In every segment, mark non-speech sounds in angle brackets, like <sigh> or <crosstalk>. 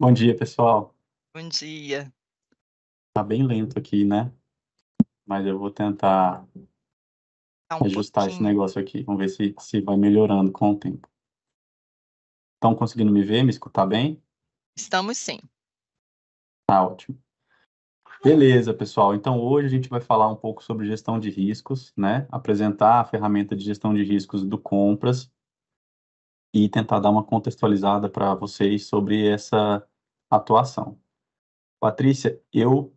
Bom dia, pessoal. Bom dia. Tá bem lento aqui, né? Mas eu vou tentar tá um ajustar pouquinho. esse negócio aqui. Vamos ver se, se vai melhorando com o tempo. Estão conseguindo me ver, me escutar bem? Estamos sim. Tá ótimo. Beleza, pessoal. Então, hoje a gente vai falar um pouco sobre gestão de riscos, né? Apresentar a ferramenta de gestão de riscos do Compras e tentar dar uma contextualizada para vocês sobre essa atuação. Patrícia, eu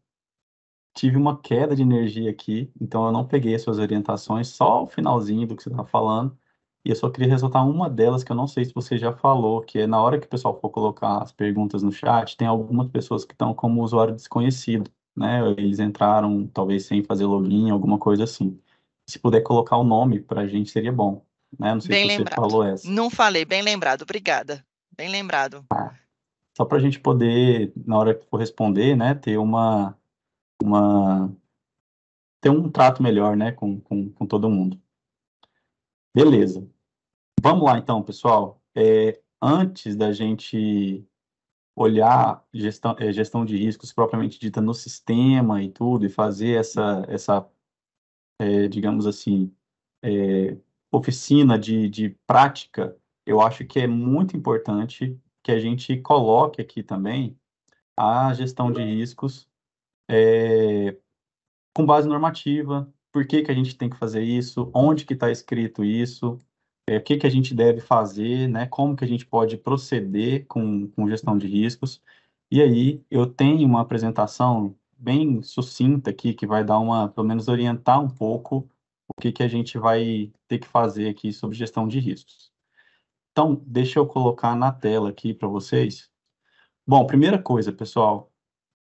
tive uma queda de energia aqui, então eu não peguei as suas orientações, só o finalzinho do que você estava falando, e eu só queria ressaltar uma delas que eu não sei se você já falou, que é na hora que o pessoal for colocar as perguntas no chat, tem algumas pessoas que estão como usuário desconhecido, né? Eles entraram talvez sem fazer login, alguma coisa assim. Se puder colocar o nome para a gente seria bom. Né? Não sei bem se lembrado. você falou essa. Não falei, bem lembrado, obrigada. Bem lembrado. Tá. só para a gente poder, na hora que for responder, né, ter uma, uma ter um trato melhor, né, com, com, com todo mundo. Beleza. Vamos lá então, pessoal. É, antes da gente olhar gestão, é, gestão de riscos propriamente dita no sistema e tudo, e fazer essa, essa é, digamos assim, é, oficina de, de prática, eu acho que é muito importante que a gente coloque aqui também a gestão de riscos é, com base normativa, por que, que a gente tem que fazer isso, onde que está escrito isso, é, o que, que a gente deve fazer, né, como que a gente pode proceder com, com gestão de riscos. E aí eu tenho uma apresentação bem sucinta aqui que vai dar uma, pelo menos orientar um pouco o que, que a gente vai ter que fazer aqui sobre gestão de riscos. Então, deixa eu colocar na tela aqui para vocês. Bom, primeira coisa, pessoal,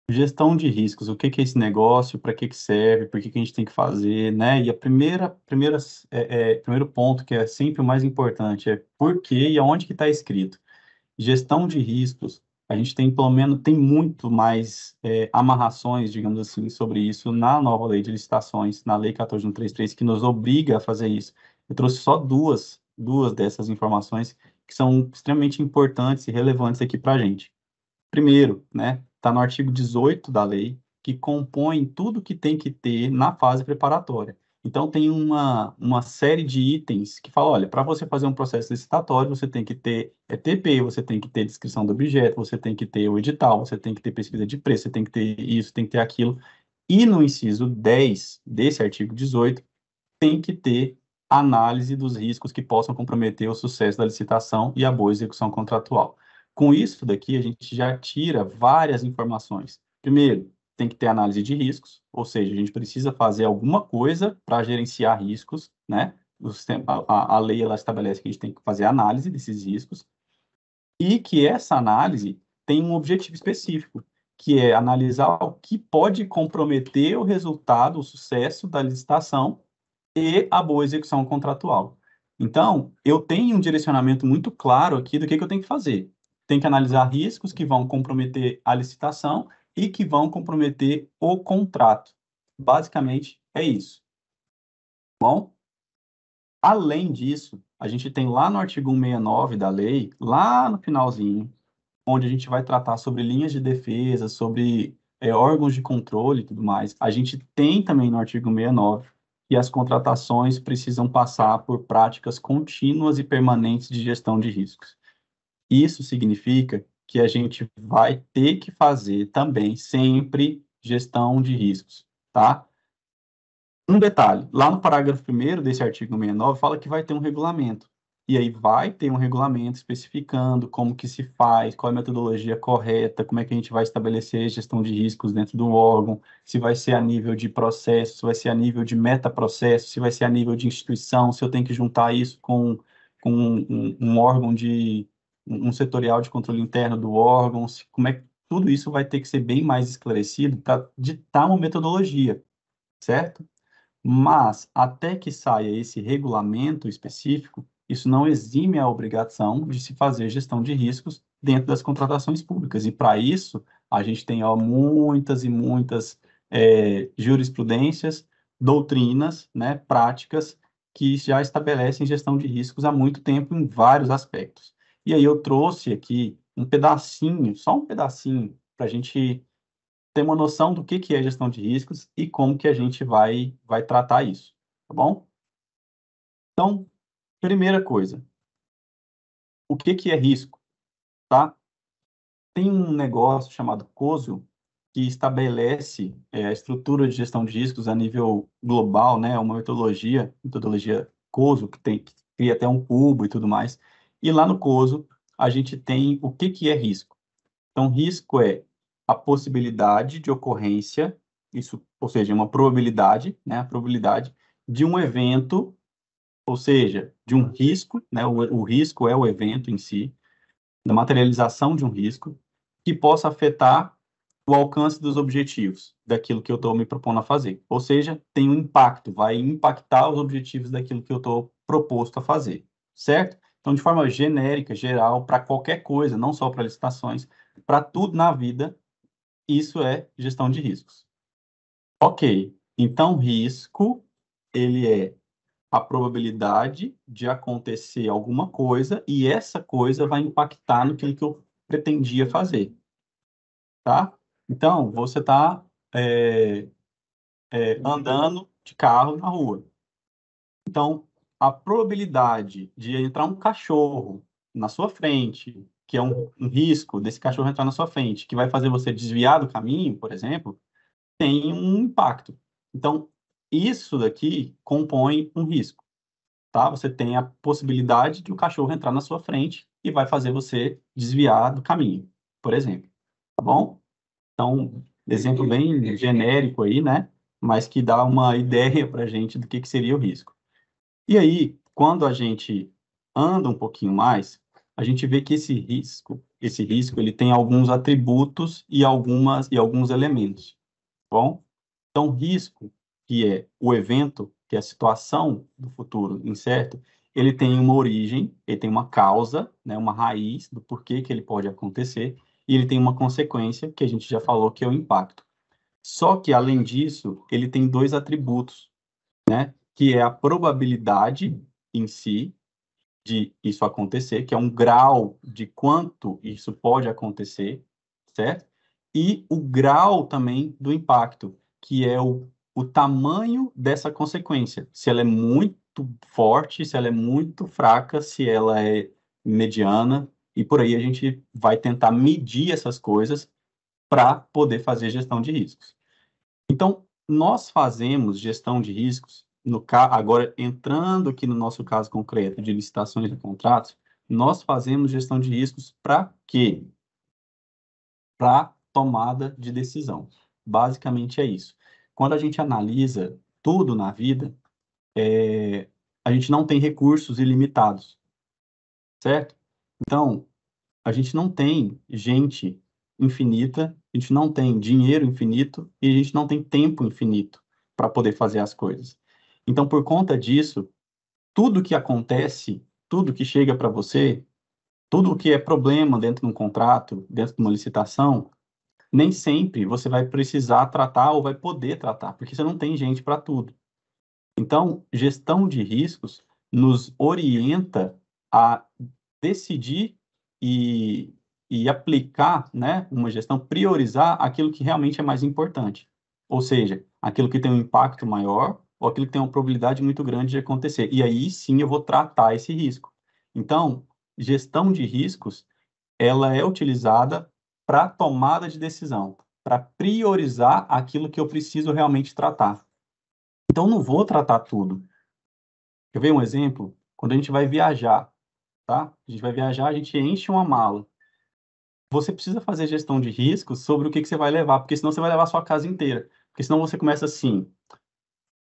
gestão de riscos, o que, que é esse negócio, para que, que serve, por que, que a gente tem que fazer, né? E a primeira, primeira é, é, primeiro ponto, que é sempre o mais importante, é por que e aonde que está escrito. Gestão de riscos a gente tem, pelo menos, tem muito mais é, amarrações, digamos assim, sobre isso na nova lei de licitações, na lei 14133, que nos obriga a fazer isso. Eu trouxe só duas, duas dessas informações que são extremamente importantes e relevantes aqui para a gente. Primeiro, né, está no artigo 18 da lei, que compõe tudo que tem que ter na fase preparatória. Então, tem uma, uma série de itens que fala, olha, para você fazer um processo licitatório, você tem que ter ETP, você tem que ter descrição do objeto, você tem que ter o edital, você tem que ter pesquisa de preço, você tem que ter isso, tem que ter aquilo. E no inciso 10 desse artigo 18, tem que ter análise dos riscos que possam comprometer o sucesso da licitação e a boa execução contratual. Com isso daqui, a gente já tira várias informações. Primeiro, tem que ter análise de riscos, ou seja, a gente precisa fazer alguma coisa para gerenciar riscos, né? Sistema, a, a, lei ela estabelece que a gente tem que fazer análise desses riscos e que essa análise tem um objetivo específico, que é analisar o que pode comprometer o resultado, o sucesso da licitação e a boa execução contratual. Então, eu tenho um direcionamento muito claro aqui do que, que eu tenho que fazer. Tem que analisar riscos que vão comprometer a licitação e que vão comprometer o contrato. Basicamente é isso. Bom, além disso, a gente tem lá no artigo 169 da lei, lá no finalzinho, onde a gente vai tratar sobre linhas de defesa, sobre é, órgãos de controle e tudo mais. A gente tem também no artigo 69 que as contratações precisam passar por práticas contínuas e permanentes de gestão de riscos. Isso significa que a gente vai ter que fazer também sempre gestão de riscos, tá? Um detalhe, lá no parágrafo primeiro desse artigo 69 fala que vai ter um regulamento. E aí vai ter um regulamento especificando como que se faz, qual é a metodologia correta, como é que a gente vai estabelecer gestão de riscos dentro do órgão, se vai ser a nível de processo, se vai ser a nível de metaprocesso, se vai ser a nível de instituição, se eu tenho que juntar isso com, com um, um órgão de um setorial de controle interno do órgão, como é que tudo isso vai ter que ser bem mais esclarecido para ditar uma metodologia, certo? Mas, até que saia esse regulamento específico, isso não exime a obrigação de se fazer gestão de riscos dentro das contratações públicas. E, para isso, a gente tem ó, muitas e muitas é, jurisprudências, doutrinas, né, práticas que já estabelecem gestão de riscos há muito tempo em vários aspectos. E aí eu trouxe aqui um pedacinho, só um pedacinho, para a gente ter uma noção do que, que é gestão de riscos e como que a gente vai, vai tratar isso, tá bom? Então, primeira coisa, o que, que é risco, tá? Tem um negócio chamado COSO que estabelece é, a estrutura de gestão de riscos a nível global, né? Uma metodologia, metodologia COSO, que tem que cria até um cubo e tudo mais, e lá no COSO, a gente tem o que, que é risco. Então, risco é a possibilidade de ocorrência, isso, ou seja, uma probabilidade, né, a probabilidade de um evento, ou seja, de um risco, né, o, o risco é o evento em si, da materialização de um risco, que possa afetar o alcance dos objetivos daquilo que eu estou me propondo a fazer. Ou seja, tem um impacto, vai impactar os objetivos daquilo que eu estou proposto a fazer, certo? Então, de forma genérica, geral, para qualquer coisa, não só para licitações, para tudo na vida, isso é gestão de riscos. Ok, então risco, ele é a probabilidade de acontecer alguma coisa e essa coisa vai impactar no que eu pretendia fazer, tá? Então, você está é, é, andando de carro na rua. Então, a probabilidade de entrar um cachorro na sua frente, que é um, um, risco desse cachorro entrar na sua frente, que vai fazer você desviar do caminho, por exemplo, tem um impacto. Então, isso daqui compõe um risco, tá? Você tem a possibilidade de o um cachorro entrar na sua frente e vai fazer você desviar do caminho, por exemplo, tá bom? Então, exemplo bem genérico aí, né? Mas que dá uma <laughs> ideia para gente do que, que seria o risco. E aí, quando a gente anda um pouquinho mais, a gente vê que esse risco, esse risco, ele tem alguns atributos e algumas e alguns elementos. Tá bom, então risco, que é o evento, que é a situação do futuro incerto, ele tem uma origem, ele tem uma causa, né, uma raiz do porquê que ele pode acontecer, e ele tem uma consequência, que a gente já falou que é o impacto. Só que, além disso, ele tem dois atributos, né? que é a probabilidade em si de isso acontecer, que é um grau de quanto isso pode acontecer, certo? E o grau também do impacto, que é o, o tamanho dessa consequência. Se ela é muito forte, se ela é muito fraca, se ela é mediana, e por aí a gente vai tentar medir essas coisas para poder fazer gestão de riscos. Então, nós fazemos gestão de riscos no agora entrando aqui no nosso caso concreto de licitações de contratos, nós fazemos gestão de riscos para quê? Para tomada de decisão. Basicamente é isso. Quando a gente analisa tudo na vida, é, a gente não tem recursos ilimitados, certo? Então, a gente não tem gente infinita, a gente não tem dinheiro infinito e a gente não tem tempo infinito para poder fazer as coisas. Então, por conta disso, tudo que acontece, tudo que chega para você, tudo que é problema dentro de um contrato, dentro de uma licitação, nem sempre você vai precisar tratar ou vai poder tratar, porque você não tem gente para tudo. Então, gestão de riscos nos orienta a decidir e, e aplicar né, uma gestão, priorizar aquilo que realmente é mais importante. Ou seja, aquilo que tem um impacto maior, ou aquilo que tem uma probabilidade muito grande de acontecer. E aí sim eu vou tratar esse risco. Então, gestão de riscos, ela é utilizada para tomada de decisão, para priorizar aquilo que eu preciso realmente tratar. Então, não vou tratar tudo. Quer ver um exemplo? Quando a gente vai viajar, tá? A gente vai viajar, a gente enche uma mala. Você precisa fazer gestão de riscos sobre o que, que você vai levar, porque senão você vai levar a sua casa inteira. Porque senão você começa assim,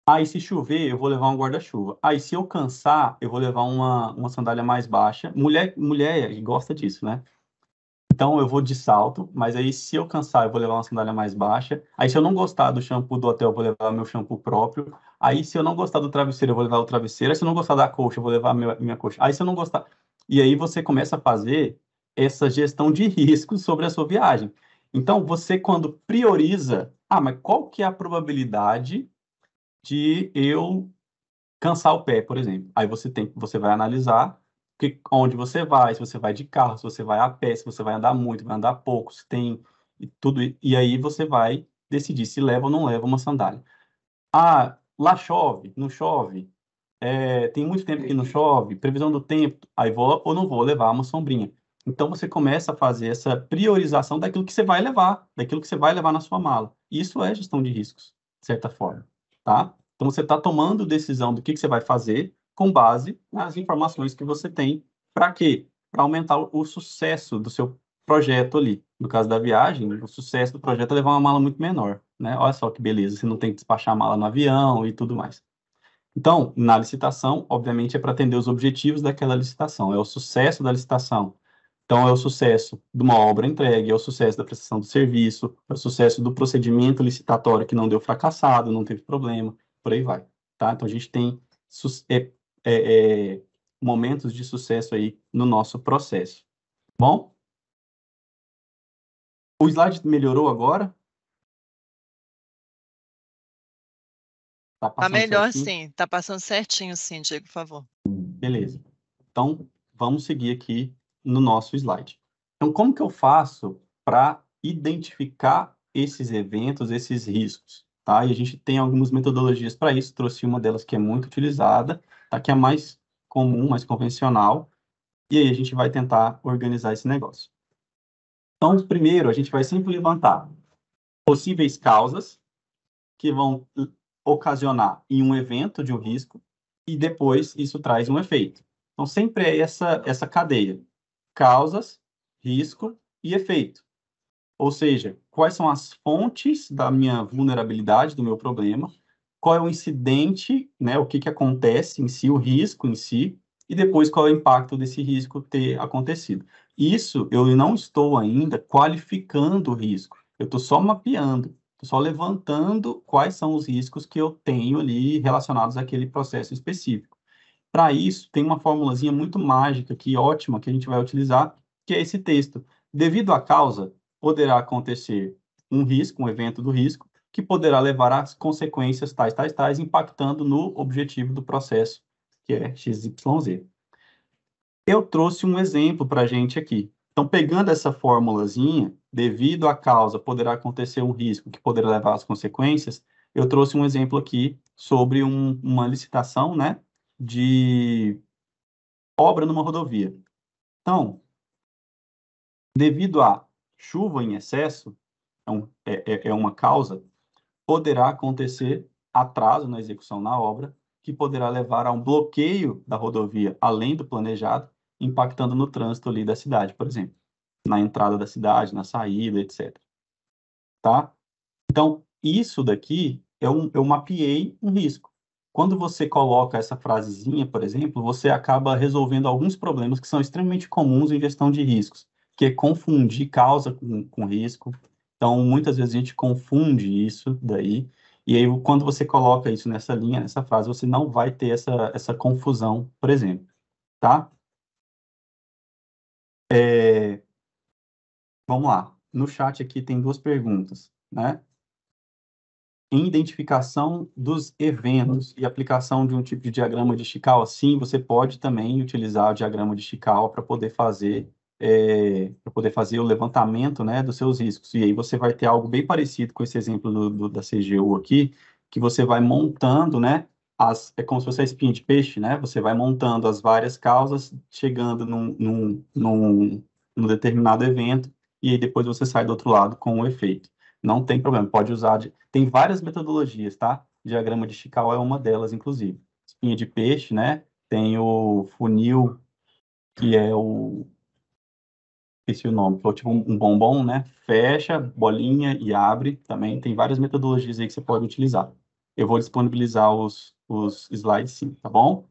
Aí, se chover, eu vou levar um guarda-chuva. Aí, se eu cansar, eu vou levar uma, uma sandália mais baixa. Mulher, mulher gosta disso, né? Então, eu vou de salto, mas aí, se eu cansar, eu vou levar uma sandália mais baixa. Aí, se eu não gostar do shampoo do hotel, eu vou levar meu shampoo próprio. Aí, se eu não gostar do travesseiro, eu vou levar o travesseiro. Aí, se eu não gostar da coxa, eu vou levar minha, minha coxa. Aí, se eu não gostar. E aí, você começa a fazer essa gestão de riscos sobre a sua viagem. Então, você, quando prioriza, ah, mas qual que é a probabilidade de eu cansar o pé, por exemplo. Aí você tem, você vai analisar que, onde você vai, se você vai de carro, se você vai a pé, se você vai andar muito, vai andar pouco, se tem e tudo. E aí você vai decidir se leva ou não leva uma sandália. Ah, lá chove, não chove. É, tem muito tempo que não chove, previsão do tempo, aí vou ou não vou levar uma sombrinha. Então você começa a fazer essa priorização daquilo que você vai levar, daquilo que você vai levar na sua mala. Isso é gestão de riscos, de certa forma tá? Então você está tomando decisão do que, que você vai fazer com base nas informações que você tem. Para quê? Para aumentar o sucesso do seu projeto ali. No caso da viagem, o sucesso do projeto é levar uma mala muito menor, né? Olha só que beleza, você não tem que despachar a mala no avião e tudo mais. Então, na licitação, obviamente é para atender os objetivos daquela licitação, é o sucesso da licitação, então, é o sucesso de uma obra entregue, é o sucesso da prestação do serviço, é o sucesso do procedimento licitatório que não deu fracassado, não teve problema, por aí vai. Tá? Então, a gente tem é, é, é, momentos de sucesso aí no nosso processo. Bom? O slide melhorou agora? Está tá melhor, certinho? sim. Está passando certinho, sim, Diego, por favor. Beleza. Então, vamos seguir aqui no nosso slide. Então, como que eu faço para identificar esses eventos, esses riscos? Tá? E a gente tem algumas metodologias para isso, trouxe uma delas que é muito utilizada, tá? que é mais comum, mais convencional, e aí a gente vai tentar organizar esse negócio. Então, primeiro, a gente vai sempre levantar possíveis causas que vão ocasionar em um evento de um risco, e depois isso traz um efeito. Então, sempre é essa, essa cadeia causas, risco e efeito. Ou seja, quais são as fontes da minha vulnerabilidade, do meu problema, qual é o incidente, né, o que, que acontece em si, o risco em si, e depois qual é o impacto desse risco ter acontecido. Isso eu não estou ainda qualificando o risco, eu estou só mapeando, estou só levantando quais são os riscos que eu tenho ali relacionados àquele processo específico. Para isso, tem uma formulazinha muito mágica aqui, ótima, que a gente vai utilizar, que é esse texto. Devido à causa, poderá acontecer um risco, um evento do risco, que poderá levar às consequências tais, tais, tais, impactando no objetivo do processo, que é XYZ. Eu trouxe um exemplo para a gente aqui. Então, pegando essa formulazinha, devido à causa, poderá acontecer um risco que poderá levar às consequências, eu trouxe um exemplo aqui sobre um, uma licitação, né? de obra numa rodovia. Então, devido à chuva em excesso, é, um, é, é, é uma causa, poderá acontecer atraso na execução na obra, que poderá levar a um bloqueio da rodovia além do planejado, impactando no trânsito ali da cidade, por exemplo, na entrada da cidade, na saída, etc. Tá? Então, isso daqui eu, eu mapeei um risco quando você coloca essa frasezinha, por exemplo, você acaba resolvendo alguns problemas que são extremamente comuns em gestão de riscos, que é confundir causa com, com risco. Então, muitas vezes a gente confunde isso daí. E aí, quando você coloca isso nessa linha, nessa frase, você não vai ter essa, essa confusão, por exemplo, tá? É... Vamos lá. No chat aqui tem duas perguntas, né? em identificação dos eventos e aplicação de um tipo de diagrama de Chical, assim, você pode também utilizar o diagrama de Chical para poder fazer é, para poder fazer o levantamento né, dos seus riscos. E aí você vai ter algo bem parecido com esse exemplo do, do, da CGU aqui, que você vai montando, né? As, é como se fosse a espinha de peixe, né? Você vai montando as várias causas, chegando num, num, num, num determinado evento, e aí depois você sai do outro lado com o efeito. Não tem problema, pode usar. De... Tem várias metodologias, tá? diagrama de Chical é uma delas, inclusive. Espinha de peixe, né? Tem o funil, que é o. Esqueci o nome, que é tipo um bombom, né? Fecha, bolinha e abre também. Tem várias metodologias aí que você pode utilizar. Eu vou disponibilizar os, os slides sim, tá bom?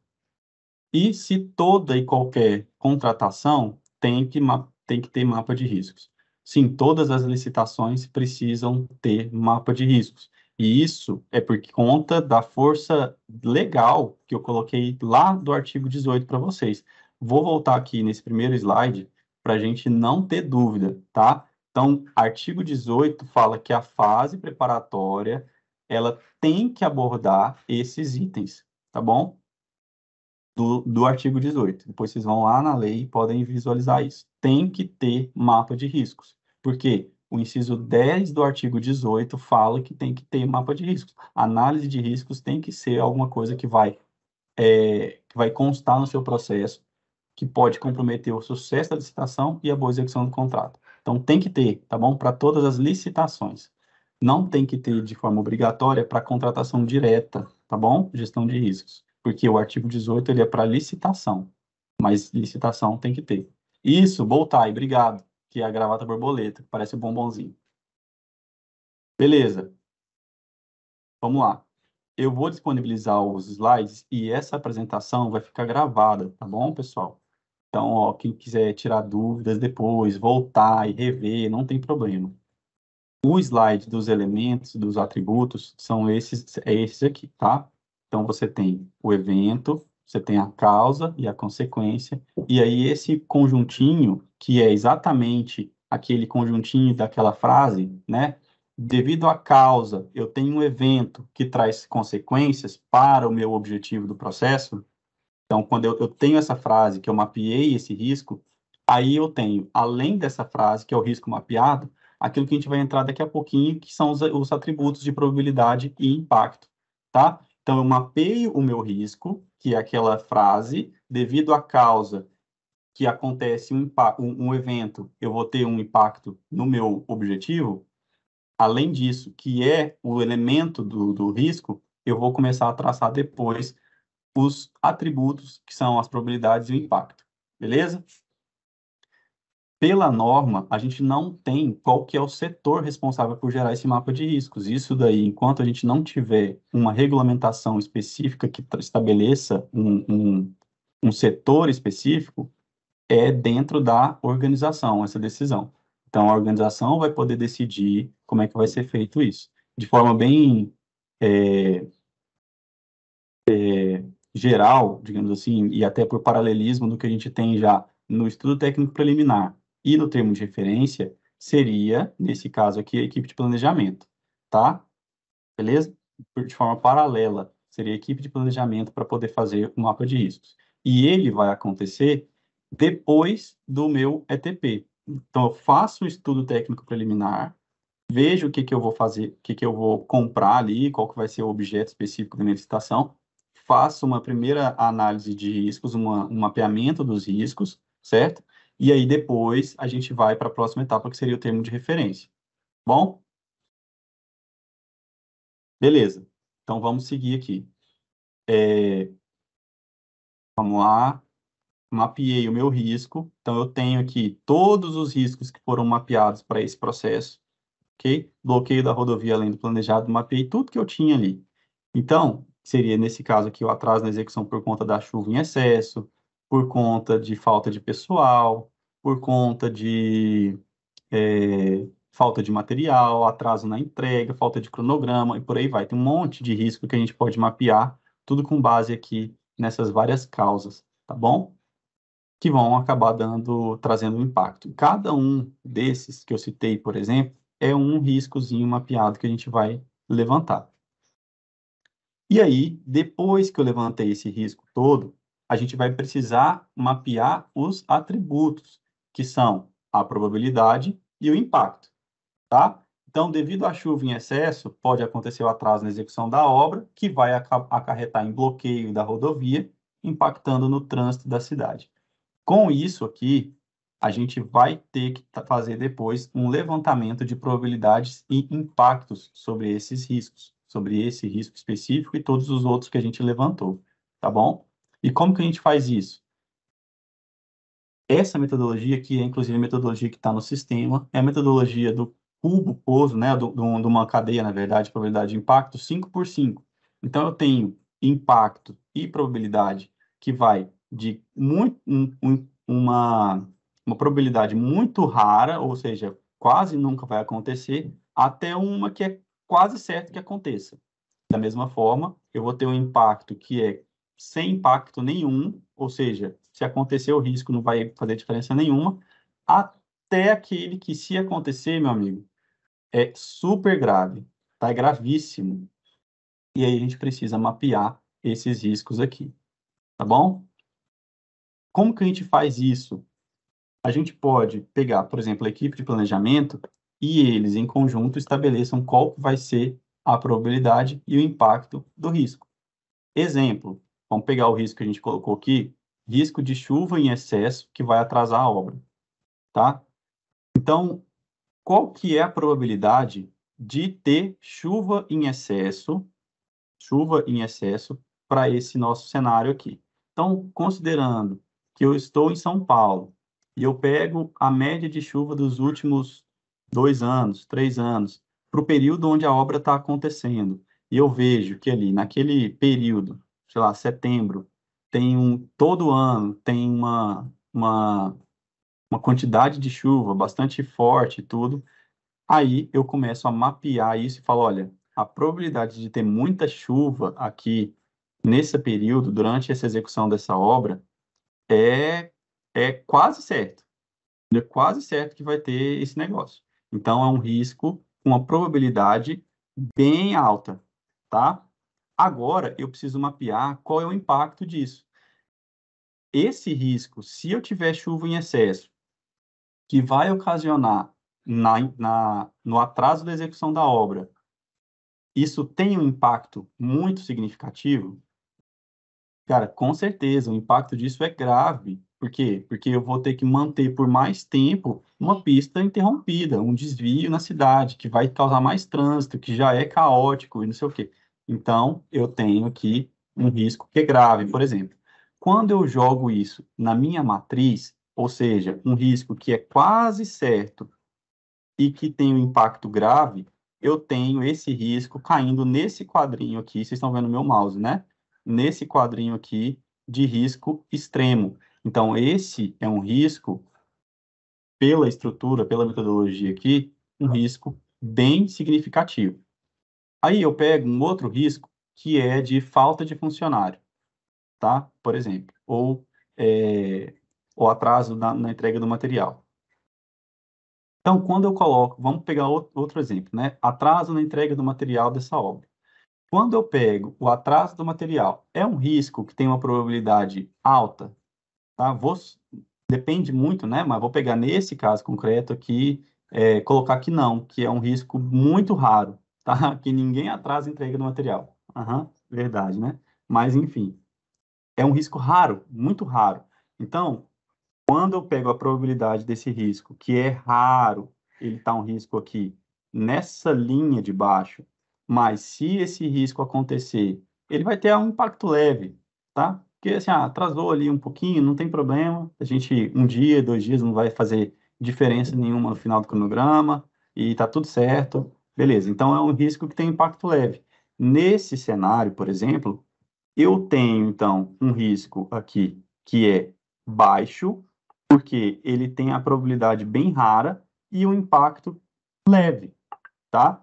E se toda e qualquer contratação tem que, tem que ter mapa de riscos sim, todas as licitações precisam ter mapa de riscos. E isso é por conta da força legal que eu coloquei lá do artigo 18 para vocês. Vou voltar aqui nesse primeiro slide para a gente não ter dúvida, tá? Então, artigo 18 fala que a fase preparatória ela tem que abordar esses itens, tá bom? Do, do artigo 18. Depois vocês vão lá na lei e podem visualizar isso. Tem que ter mapa de riscos. Porque o inciso 10 do artigo 18 fala que tem que ter mapa de riscos. análise de riscos tem que ser alguma coisa que vai, é, que vai constar no seu processo, que pode comprometer o sucesso da licitação e a boa execução do contrato. Então, tem que ter, tá bom? Para todas as licitações. Não tem que ter de forma obrigatória para contratação direta, tá bom? Gestão de riscos. Porque o artigo 18 ele é para licitação, mas licitação tem que ter. Isso, Boltai, obrigado que é a gravata borboleta, que parece o um bombonzinho. Beleza. Vamos lá. Eu vou disponibilizar os slides e essa apresentação vai ficar gravada, tá bom, pessoal? Então, ó, quem quiser tirar dúvidas depois, voltar e rever, não tem problema. O slide dos elementos, dos atributos, são esses, é esses aqui, tá? Então, você tem o evento, você tem a causa e a consequência, e aí esse conjuntinho, que é exatamente aquele conjuntinho daquela frase, né? Devido à causa, eu tenho um evento que traz consequências para o meu objetivo do processo. Então, quando eu, eu tenho essa frase, que eu mapeei esse risco, aí eu tenho, além dessa frase, que é o risco mapeado, aquilo que a gente vai entrar daqui a pouquinho, que são os, os atributos de probabilidade e impacto, tá? Então, eu mapeio o meu risco, que é aquela frase, devido à causa que acontece um, um, um evento, eu vou ter um impacto no meu objetivo, além disso, que é o elemento do, do risco, eu vou começar a traçar depois os atributos, que são as probabilidades e o impacto. Beleza? pela norma, a gente não tem qual que é o setor responsável por gerar esse mapa de riscos. Isso daí, enquanto a gente não tiver uma regulamentação específica que estabeleça um, um, um setor específico, é dentro da organização essa decisão. Então, a organização vai poder decidir como é que vai ser feito isso. De forma bem é, é, geral, digamos assim, e até por paralelismo do que a gente tem já no estudo técnico preliminar, e no termo de referência seria, nesse caso aqui, a equipe de planejamento, tá? Beleza? De forma paralela, seria a equipe de planejamento para poder fazer o um mapa de riscos. E ele vai acontecer depois do meu ETP. Então, eu faço um estudo técnico preliminar, vejo o que, que eu vou fazer, o que, que eu vou comprar ali, qual que vai ser o objeto específico da minha licitação, faço uma primeira análise de riscos, uma, um mapeamento dos riscos, certo? E aí depois a gente vai para a próxima etapa, que seria o termo de referência. Bom? Beleza. Então vamos seguir aqui. É... Vamos lá. Mapeei o meu risco. Então eu tenho aqui todos os riscos que foram mapeados para esse processo. Ok? Bloqueio da rodovia além do planejado, mapeei tudo que eu tinha ali. Então, seria nesse caso aqui o atraso na execução por conta da chuva em excesso, por conta de falta de pessoal, por conta de é, falta de material, atraso na entrega, falta de cronograma e por aí vai. Tem um monte de risco que a gente pode mapear, tudo com base aqui nessas várias causas, tá bom? Que vão acabar dando, trazendo um impacto. Cada um desses que eu citei, por exemplo, é um riscozinho mapeado que a gente vai levantar. E aí, depois que eu levantei esse risco todo, a gente vai precisar mapear os atributos, que são a probabilidade e o impacto, tá? Então, devido à chuva em excesso, pode acontecer o atraso na execução da obra, que vai acarretar em bloqueio da rodovia, impactando no trânsito da cidade. Com isso aqui, a gente vai ter que fazer depois um levantamento de probabilidades e impactos sobre esses riscos, sobre esse risco específico e todos os outros que a gente levantou, tá bom? E como que a gente faz isso? Essa metodologia, que é inclusive a metodologia que está no sistema, é a metodologia do cubo Pozo, né, do, de uma cadeia, na verdade, probabilidade de impacto 5 por 5. Então, eu tenho impacto e probabilidade que vai de muito, um, uma, uma probabilidade muito rara, ou seja, quase nunca vai acontecer, até uma que é quase certo que aconteça. Da mesma forma, eu vou ter um impacto que é sem impacto nenhum, ou seja, se acontecer o risco não vai fazer diferença nenhuma, até aquele que, se acontecer, meu amigo, é super grave, tá? É gravíssimo. E aí a gente precisa mapear esses riscos aqui, tá bom? Como que a gente faz isso? A gente pode pegar, por exemplo, a equipe de planejamento e eles, em conjunto, estabeleçam qual vai ser a probabilidade e o impacto do risco. Exemplo, Vamos pegar o risco que a gente colocou aqui, risco de chuva em excesso que vai atrasar a obra, tá? Então, qual que é a probabilidade de ter chuva em excesso, chuva em excesso para esse nosso cenário aqui? Então, considerando que eu estou em São Paulo e eu pego a média de chuva dos últimos dois anos, três anos, para o período onde a obra está acontecendo, e eu vejo que ali, naquele período, sei lá, setembro, tem um todo ano tem uma uma uma quantidade de chuva bastante forte e tudo, aí eu começo a mapear isso e falo, olha, a probabilidade de ter muita chuva aqui nesse período, durante essa execução dessa obra, é, é quase certo. É quase certo que vai ter esse negócio. Então, é um risco com uma probabilidade bem alta, tá? Agora, eu preciso mapear qual é o impacto disso. Esse risco, se eu tiver chuva em excesso, que vai ocasionar na, na, no atraso da execução da obra, isso tem um impacto muito significativo? Cara, com certeza, o impacto disso é grave. Por quê? Porque eu vou ter que manter por mais tempo uma pista interrompida, um desvio na cidade, que vai causar mais trânsito, que já é caótico e não sei o quê. Então, eu tenho aqui um risco que é grave, por exemplo. Quando eu jogo isso na minha matriz, ou seja, um risco que é quase certo e que tem um impacto grave, eu tenho esse risco caindo nesse quadrinho aqui, vocês estão vendo meu mouse, né? Nesse quadrinho aqui de risco extremo. Então, esse é um risco, pela estrutura, pela metodologia aqui, um risco bem significativo. Aí eu pego um outro risco que é de falta de funcionário, tá? Por exemplo, ou, é, atraso na, na, entrega do material. Então, quando eu coloco, vamos pegar outro exemplo, né? Atraso na entrega do material dessa obra. Quando eu pego o atraso do material, é um risco que tem uma probabilidade alta, tá? Vou, depende muito, né? Mas vou pegar nesse caso concreto aqui, é, colocar que não, que é um risco muito raro, tá? <laughs> Que ninguém atrasa a entrega do material. Uhum, verdade, né? Mas, enfim, é um risco raro, muito raro. Então, quando eu pego a probabilidade desse risco, que é raro, ele está um risco aqui nessa linha de baixo, mas se esse risco acontecer, ele vai ter um impacto leve, tá? Porque, assim, ah, atrasou ali um pouquinho, não tem problema, a gente, um dia, dois dias, não vai fazer diferença nenhuma no final do cronograma, e está tudo certo, Beleza, então é um risco que tem impacto leve. Nesse cenário, por exemplo, eu tenho, então, um risco aqui que é baixo, porque ele tem a probabilidade bem rara e o um impacto leve, tá?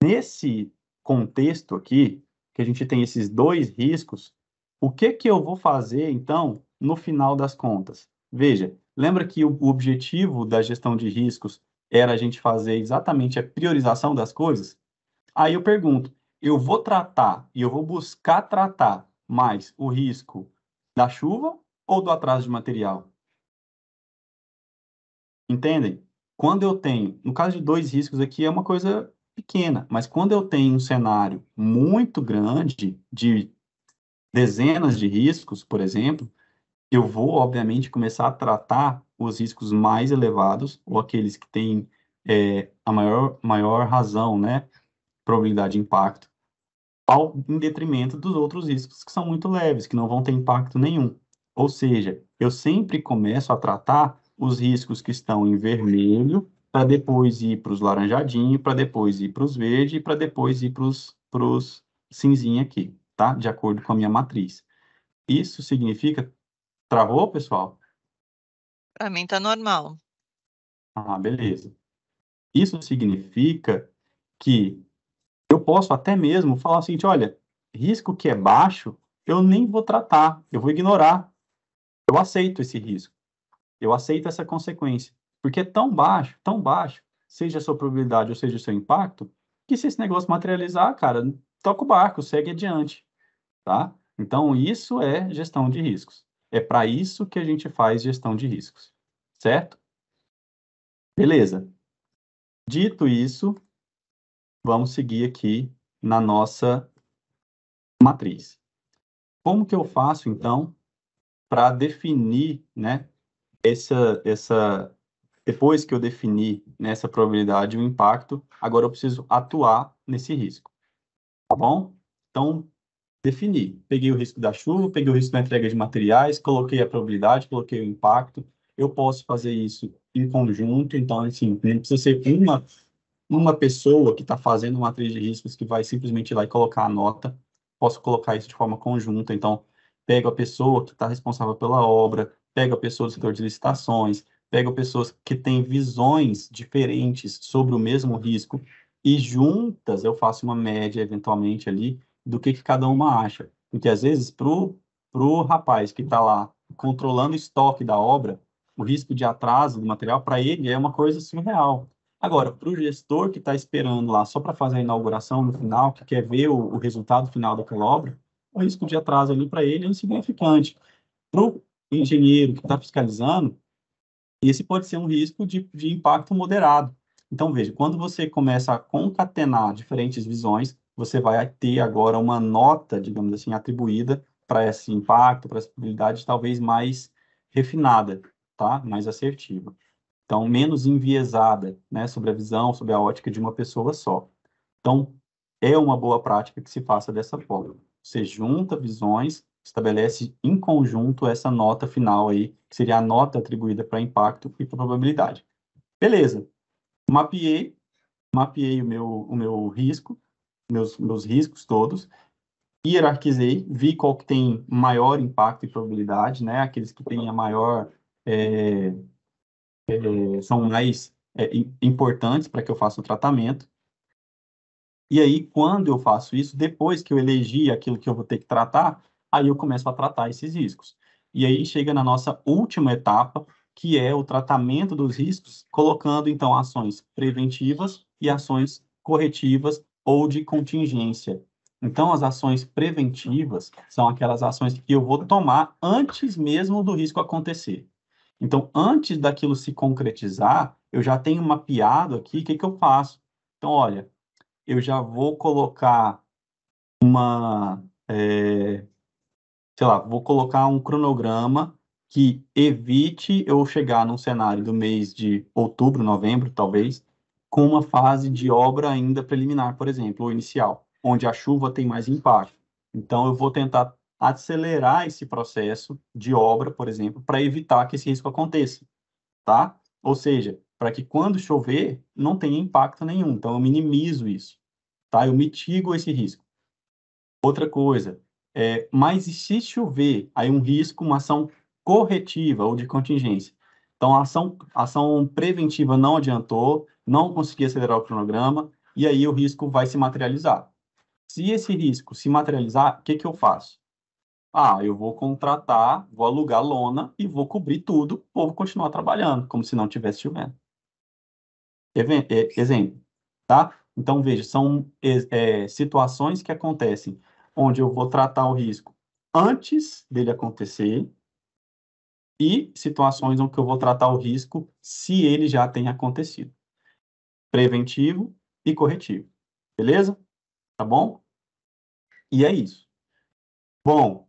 Nesse contexto aqui, que a gente tem esses dois riscos, o que que eu vou fazer, então, no final das contas? Veja, lembra que o objetivo da gestão de riscos era a gente fazer exatamente a priorização das coisas, aí eu pergunto, eu vou tratar e eu vou buscar tratar mais o risco da chuva ou do atraso de material? Entendem? Quando eu tenho, no caso de dois riscos aqui, é uma coisa pequena, mas quando eu tenho um cenário muito grande de dezenas de riscos, por exemplo, eu vou, obviamente, começar a tratar os riscos mais elevados ou aqueles que têm é, a maior, maior razão, né, probabilidade de impacto, ao, em detrimento dos outros riscos que são muito leves, que não vão ter impacto nenhum. Ou seja, eu sempre começo a tratar os riscos que estão em vermelho, para depois ir para os laranjadinhos, para depois ir para os verdes, para depois ir para os cinzinha aqui, tá? De acordo com a minha matriz. Isso significa... Travou, pessoal? Para mim está normal. Ah, beleza. Isso significa que eu posso até mesmo falar o seguinte, olha, risco que é baixo, eu nem vou tratar, eu vou ignorar. Eu aceito esse risco. Eu aceito essa consequência. Porque é tão baixo, tão baixo, seja a sua probabilidade ou seja o seu impacto, que se esse negócio materializar, cara, toca o barco, segue adiante, tá? Então, isso é gestão de riscos. É para isso que a gente faz gestão de riscos, certo? Beleza. Dito isso, vamos seguir aqui na nossa matriz. Como que eu faço, então, para definir, né, essa, essa, depois que eu defini nessa né, probabilidade o impacto, agora eu preciso atuar nesse risco, tá bom? Então, definir. Peguei o risco da chuva, peguei o risco da entrega de materiais, coloquei a probabilidade, coloquei o impacto. Eu posso fazer isso em conjunto, então, assim, não precisa ser uma, uma pessoa que está fazendo uma matriz de riscos que vai simplesmente ir lá e colocar a nota. Posso colocar isso de forma conjunta, então, pego a pessoa que está responsável pela obra, pego a pessoa do setor de licitações, pego pessoas que têm visões diferentes sobre o mesmo risco e juntas eu faço uma média eventualmente ali do que, que cada uma acha. Porque às vezes, pro, pro rapaz que está lá controlando o estoque da obra, o risco de atraso do material, para ele, é uma coisa surreal. Agora, para o gestor que está esperando lá só para fazer a inauguração no final, que quer ver o, o resultado final daquela obra, o risco de atraso ali para ele é insignificante. Para o engenheiro que está fiscalizando, esse pode ser um risco de, de impacto moderado. Então, veja, quando você começa a concatenar diferentes visões, você vai ter agora uma nota, digamos assim, atribuída para esse impacto, para essa probabilidade, talvez mais refinada, tá? Mais assertiva. Então, menos enviesada, né, sobre a visão, sobre a ótica de uma pessoa só. Então, é uma boa prática que se faça dessa forma. Você junta visões, estabelece em conjunto essa nota final aí, que seria a nota atribuída para impacto e para probabilidade. Beleza. Mapeei, mapeei o meu, o meu risco, meus, meus riscos todos, hierarquizei, vi qual que tem maior impacto e probabilidade, né? Aqueles que têm a maior é, é, são mais é, importantes para que eu faça o tratamento. E aí, quando eu faço isso, depois que eu elegi aquilo que eu vou ter que tratar, aí eu começo a tratar esses riscos. E aí chega na nossa última etapa, que é o tratamento dos riscos, colocando então ações preventivas e ações corretivas ou de contingência. Então, as ações preventivas são aquelas ações que eu vou tomar antes mesmo do risco acontecer. Então, antes daquilo se concretizar, eu já tenho mapeado aqui o que, que eu faço. Então, olha, eu já vou colocar uma, é, sei lá, vou colocar um cronograma que evite eu chegar num cenário do mês de outubro, novembro, talvez, com uma fase de obra ainda preliminar, por exemplo, ou inicial, onde a chuva tem mais impacto. Então, eu vou tentar acelerar esse processo de obra, por exemplo, para evitar que esse risco aconteça, tá? Ou seja, para que quando chover não tenha impacto nenhum. Então, eu minimizo isso, tá? Eu mitigo esse risco. Outra coisa, é, mas e se chover, aí um risco, uma ação corretiva ou de contingência. Então, a ação, a ação preventiva não adiantou, não consegui acelerar o cronograma, e aí o risco vai se materializar. Se esse risco se materializar, o que, que eu faço? Ah, eu vou contratar, vou alugar lona e vou cobrir tudo, ou vou continuar trabalhando, como se não tivesse chovendo. É, exemplo, tá? Então, veja, são é, é, situações que acontecem onde eu vou tratar o risco antes dele acontecer e situações onde eu vou tratar o risco se ele já tem acontecido. Preventivo e corretivo. Beleza? Tá bom? E é isso. Bom,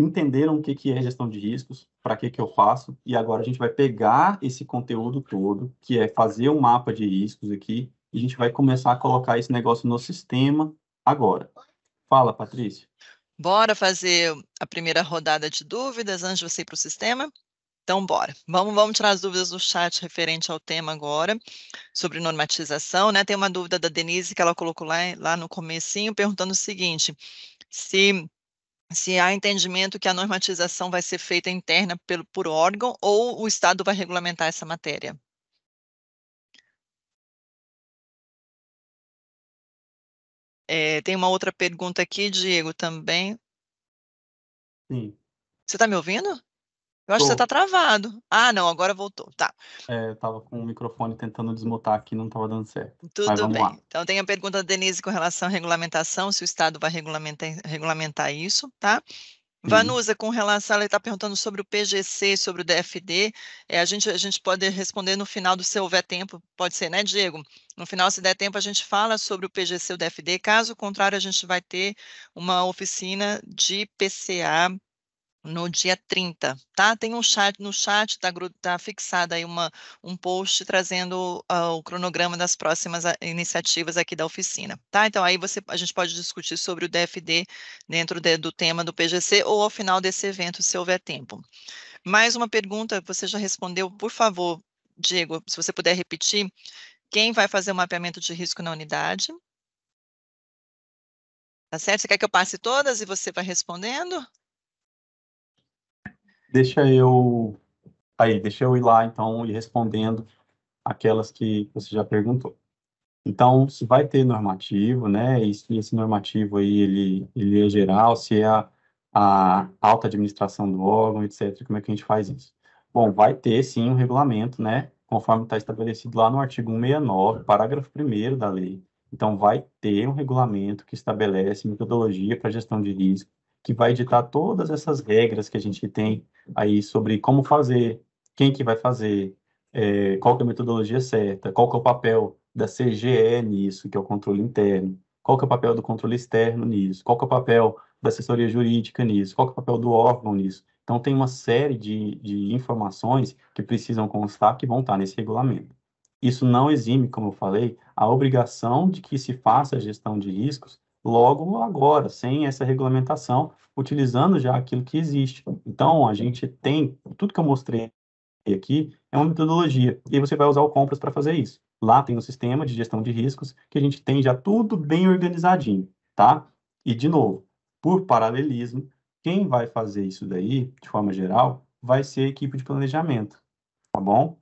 entenderam o que, que é gestão de riscos, para que, que eu faço, e agora a gente vai pegar esse conteúdo todo, que é fazer um mapa de riscos aqui, e a gente vai começar a colocar esse negócio no sistema agora. Fala, Patrícia. Bora fazer a primeira rodada de dúvidas antes de você ir para o sistema? Então, bora. Vamos, vamos tirar as dúvidas do chat referente ao tema agora, sobre normatização, né? Tem uma dúvida da Denise que ela colocou lá, lá no comecinho, perguntando o seguinte, se, se há entendimento que a normatização vai ser feita interna pelo, por órgão ou o Estado vai regulamentar essa matéria? É, tem uma outra pergunta aqui, Diego, também. Sim. Você tá me ouvindo? Eu acho Tô. que você tá travado. Ah, não, agora voltou. Tá. É, eu tava com o microfone tentando desmutar aqui, não tava dando certo. Tudo bem. Lá. Então tem a pergunta da Denise com relação à regulamentação, se o Estado vai regulamentar, regulamentar isso, tá? Hum. Vanusa, com relação, ela está perguntando sobre o PGC, sobre o DFD. É, a, gente, a gente pode responder no final do seu houver tempo, pode ser, né, Diego? No final, se der tempo, a gente fala sobre o PGC e o DFD. Caso contrário, a gente vai ter uma oficina de PCA no dia 30, tá? Tem um chat no chat tá, tá fixada aí uma um post trazendo uh, o cronograma das próximas ah, iniciativas aqui da oficina, tá? Então aí você a gente pode discutir sobre o DFD dentro de, do tema do PGC ou ao final desse evento, se houver tempo. Mais uma pergunta, você já respondeu, por favor, Diego, se você puder repetir, quem vai fazer o mapeamento de risco na unidade? Tá certo? Você quer que eu passe todas e você vai respondendo? Deixa eu. Aí, deixa eu ir lá, então, e respondendo aquelas que você já perguntou. Então, se vai ter normativo, né? E se esse normativo aí, ele, ele é geral, se é a, a alta administração do órgão, etc. Como é que a gente faz isso? Bom, vai ter sim um regulamento, né? Conforme está estabelecido lá no artigo 169, parágrafo 1 da lei. Então, vai ter um regulamento que estabelece metodologia para gestão de risco que vai editar todas essas regras que a gente tem aí sobre como fazer, quem que vai fazer, é, qual que é a metodologia certa, qual que é o papel da CGE nisso, que é o controle interno, qual que é o papel do controle externo nisso, qual que é o papel da assessoria jurídica nisso, qual que é o papel do órgão nisso. Então, tem uma série de, de informações que precisam constar que vão estar nesse regulamento. Isso não exime, como eu falei, a obrigação de que se faça a gestão de riscos logo agora, sem essa regulamentação, utilizando já aquilo que existe. Então, a gente tem, tudo que eu mostrei aqui é uma metodologia, e você vai usar o Compras para fazer isso. Lá tem um sistema de gestão de riscos que a gente tem já tudo bem organizadinho, tá? E, de novo, por paralelismo, quem vai fazer isso daí, de forma geral, vai ser a equipe de planejamento, tá bom?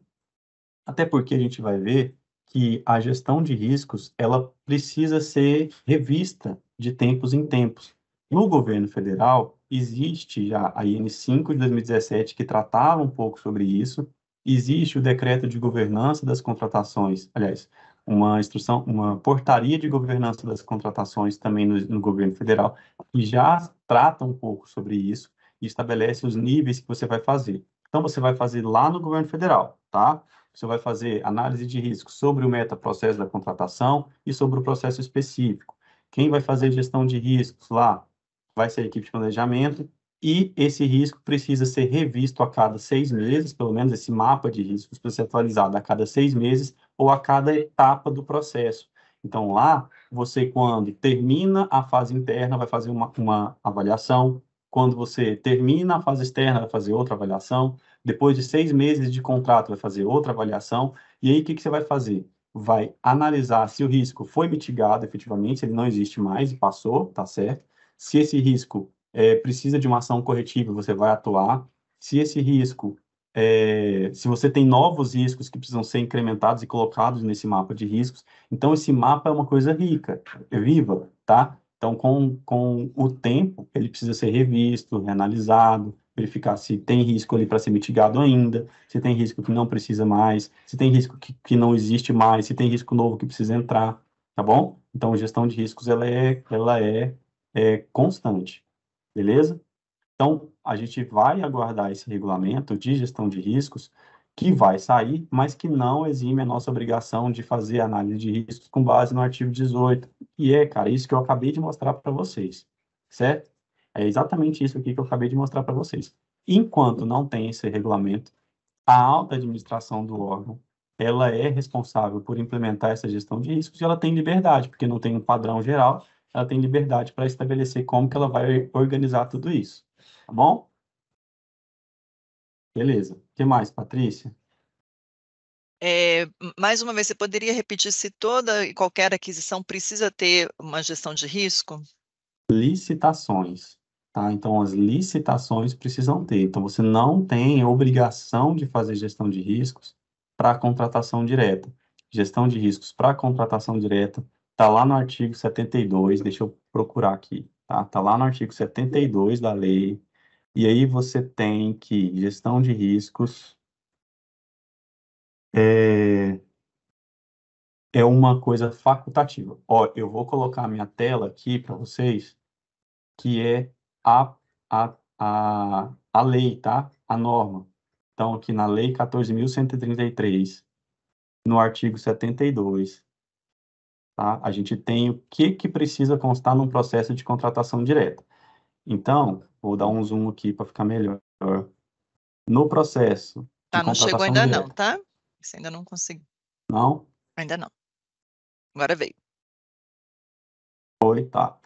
Até porque a gente vai ver que a gestão de riscos ela precisa ser revista de tempos em tempos. No governo federal, existe já a IN5 de 2017 que tratava um pouco sobre isso, existe o decreto de governança das contratações, aliás, uma instrução, uma portaria de governança das contratações também no, no governo federal, que já trata um pouco sobre isso e estabelece os níveis que você vai fazer. Então, você vai fazer lá no governo federal, tá? Você vai fazer análise de risco sobre o metaprocesso da contratação e sobre o processo específico. Quem vai fazer gestão de riscos lá vai ser a equipe de planejamento e esse risco precisa ser revisto a cada seis meses, pelo menos esse mapa de riscos precisa ser atualizado a cada seis meses ou a cada etapa do processo. Então, lá, você, quando termina a fase interna, vai fazer uma, uma avaliação. Quando você termina a fase externa, vai fazer outra avaliação. Depois de seis meses de contrato, vai fazer outra avaliação. E aí, o que, que você vai fazer? Vai analisar se o risco foi mitigado efetivamente, se ele não existe mais e passou, tá certo? Se esse risco é, precisa de uma ação corretiva, você vai atuar. Se esse risco, é, se você tem novos riscos que precisam ser incrementados e colocados nesse mapa de riscos, então esse mapa é uma coisa rica, é viva, tá? Então, com, com o tempo, ele precisa ser revisto, reanalisado, verificar se tem risco ali para ser mitigado ainda, se tem risco que não precisa mais, se tem risco que, que não existe mais, se tem risco novo que precisa entrar, tá bom? Então, gestão de riscos, ela é, ela é, é constante, beleza? Então, a gente vai aguardar esse regulamento de gestão de riscos que vai sair, mas que não exime a nossa obrigação de fazer análise de riscos com base no artigo 18. E é, cara, isso que eu acabei de mostrar para vocês, certo? É exatamente isso aqui que eu acabei de mostrar para vocês. Enquanto não tem esse regulamento, a alta administração do órgão ela é responsável por implementar essa gestão de riscos e ela tem liberdade, porque não tem um padrão geral, ela tem liberdade para estabelecer como que ela vai organizar tudo isso, tá bom? Beleza. O que mais, Patrícia? É, mais uma vez, você poderia repetir se toda e qualquer aquisição precisa ter uma gestão de risco? Licitações. Tá? Então, as licitações precisam ter. Então, você não tem obrigação de fazer gestão de riscos para contratação direta. Gestão de riscos para contratação direta está lá no artigo 72, deixa eu procurar aqui. Está tá lá no artigo 72 da lei. E aí você tem que gestão de riscos é, é uma coisa facultativa. Ó, eu vou colocar a minha tela aqui para vocês, que é a, a, a, a lei, tá? A norma. Então, aqui na Lei 14.133, no artigo 72, tá? a gente tem o que, que precisa constar num processo de contratação direta. Então, vou dar um zoom aqui para ficar melhor. No processo. Tá, não chegou ainda, direta, não, tá? Você ainda não conseguiu. Não? Ainda não. Agora veio. Oi, tá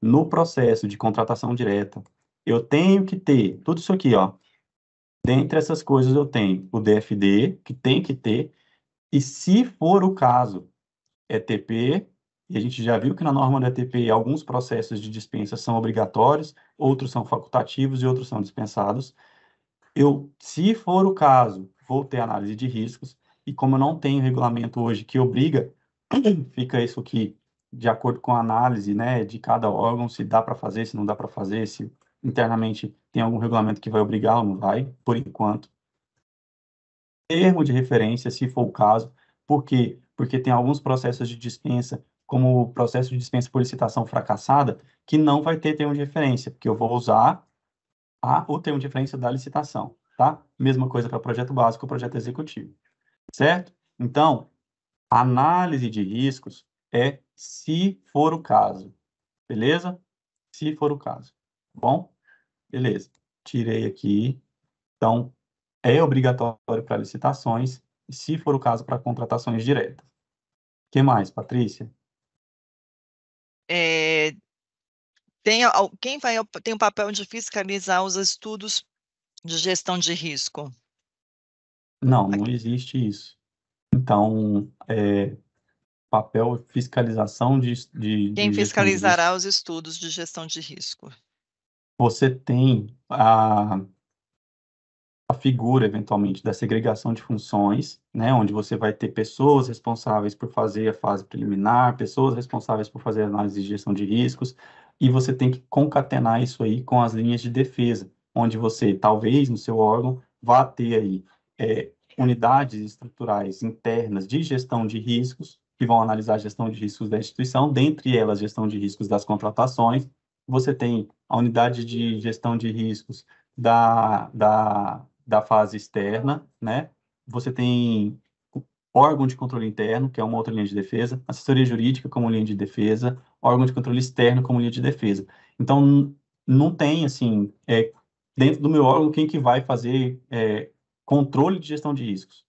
no processo de contratação direta, eu tenho que ter tudo isso aqui, ó. Dentre essas coisas eu tenho o DFD, que tem que ter, e se for o caso, ETP, e a gente já viu que na norma do ETP alguns processos de dispensa são obrigatórios, outros são facultativos e outros são dispensados. Eu, se for o caso, vou ter análise de riscos, e como eu não tenho regulamento hoje que obriga, <clears throat> fica isso aqui de acordo com a análise né, de cada órgão, se dá para fazer, se não dá para fazer, se internamente tem algum regulamento que vai obrigar ou não vai, por enquanto. Termo de referência, se for o caso, por quê? Porque tem alguns processos de dispensa, como o processo de dispensa por licitação fracassada, que não vai ter termo de referência, porque eu vou usar a, o termo de referência da licitação, tá? Mesma coisa para projeto básico, e projeto executivo, certo? Então, análise de riscos é se for o caso. Beleza? Se for o caso. Tá bom? Beleza. Tirei aqui. Então, é obrigatório para licitações e, se for o caso, para contratações diretas. O que mais, Patrícia? É, tem, quem vai, tem o papel de fiscalizar os estudos de gestão de risco? Não, não existe isso. Então, é, papel fiscalização de. de Quem de fiscalizará de os estudos de gestão de risco? Você tem a, a figura, eventualmente, da segregação de funções, né, onde você vai ter pessoas responsáveis por fazer a fase preliminar, pessoas responsáveis por fazer a análise de gestão de riscos, e você tem que concatenar isso aí com as linhas de defesa, onde você, talvez, no seu órgão, vá ter aí é, unidades estruturais internas de gestão de riscos, que vão analisar a gestão de riscos da instituição, dentre elas, gestão de riscos das contratações. Você tem a unidade de gestão de riscos da, da, da fase externa, né? Você tem órgão de controle interno, que é uma outra linha de defesa, assessoria jurídica como linha de defesa, órgão de controle externo como linha de defesa. Então, não tem, assim, é, dentro do meu órgão, quem que vai fazer é, controle de gestão de riscos?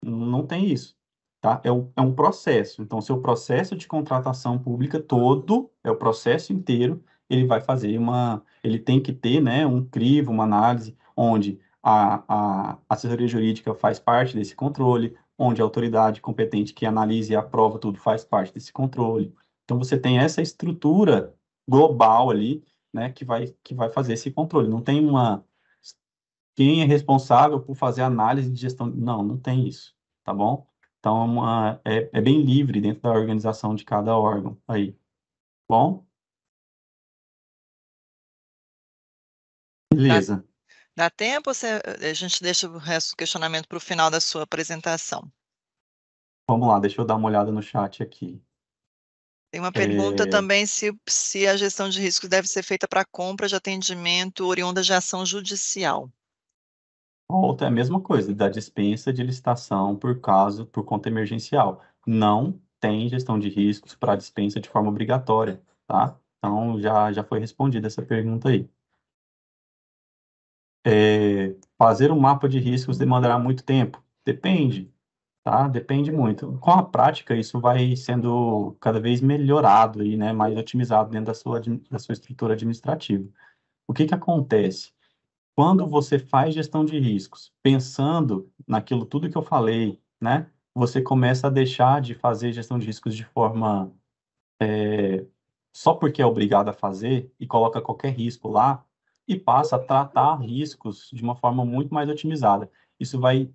Não tem isso. Tá? É, o, é um processo. Então, seu processo de contratação pública todo, é o processo inteiro, ele vai fazer uma. Ele tem que ter né, um crivo, uma análise, onde a, a assessoria jurídica faz parte desse controle, onde a autoridade competente que analise e aprova tudo faz parte desse controle. Então, você tem essa estrutura global ali, né, que vai, que vai fazer esse controle. Não tem uma. Quem é responsável por fazer análise de gestão? Não, não tem isso, tá bom? Então, é, é, é bem livre dentro da organização de cada órgão aí. Bom? Beleza. Dá, dá tempo? Você, a gente deixa o resto do questionamento para o final da sua apresentação. Vamos lá, deixa eu dar uma olhada no chat aqui. Tem uma é. pergunta é... também se, se a gestão de riscos deve ser feita para compra de atendimento oriunda de ação judicial. Outra é a mesma coisa, da dispensa de licitação por caso, por conta emergencial. Não tem gestão de riscos para dispensa de forma obrigatória, tá? Então, já, já foi respondida essa pergunta aí. É, fazer um mapa de riscos demandará muito tempo? Depende, tá? Depende muito. Com a prática, isso vai sendo cada vez melhorado e né, mais otimizado dentro da sua, da sua estrutura administrativa. O que, que acontece? quando você faz gestão de riscos, pensando naquilo tudo que eu falei, né? Você começa a deixar de fazer gestão de riscos de forma é, só porque é obrigado a fazer e coloca qualquer risco lá e passa a tratar riscos de uma forma muito mais otimizada. Isso vai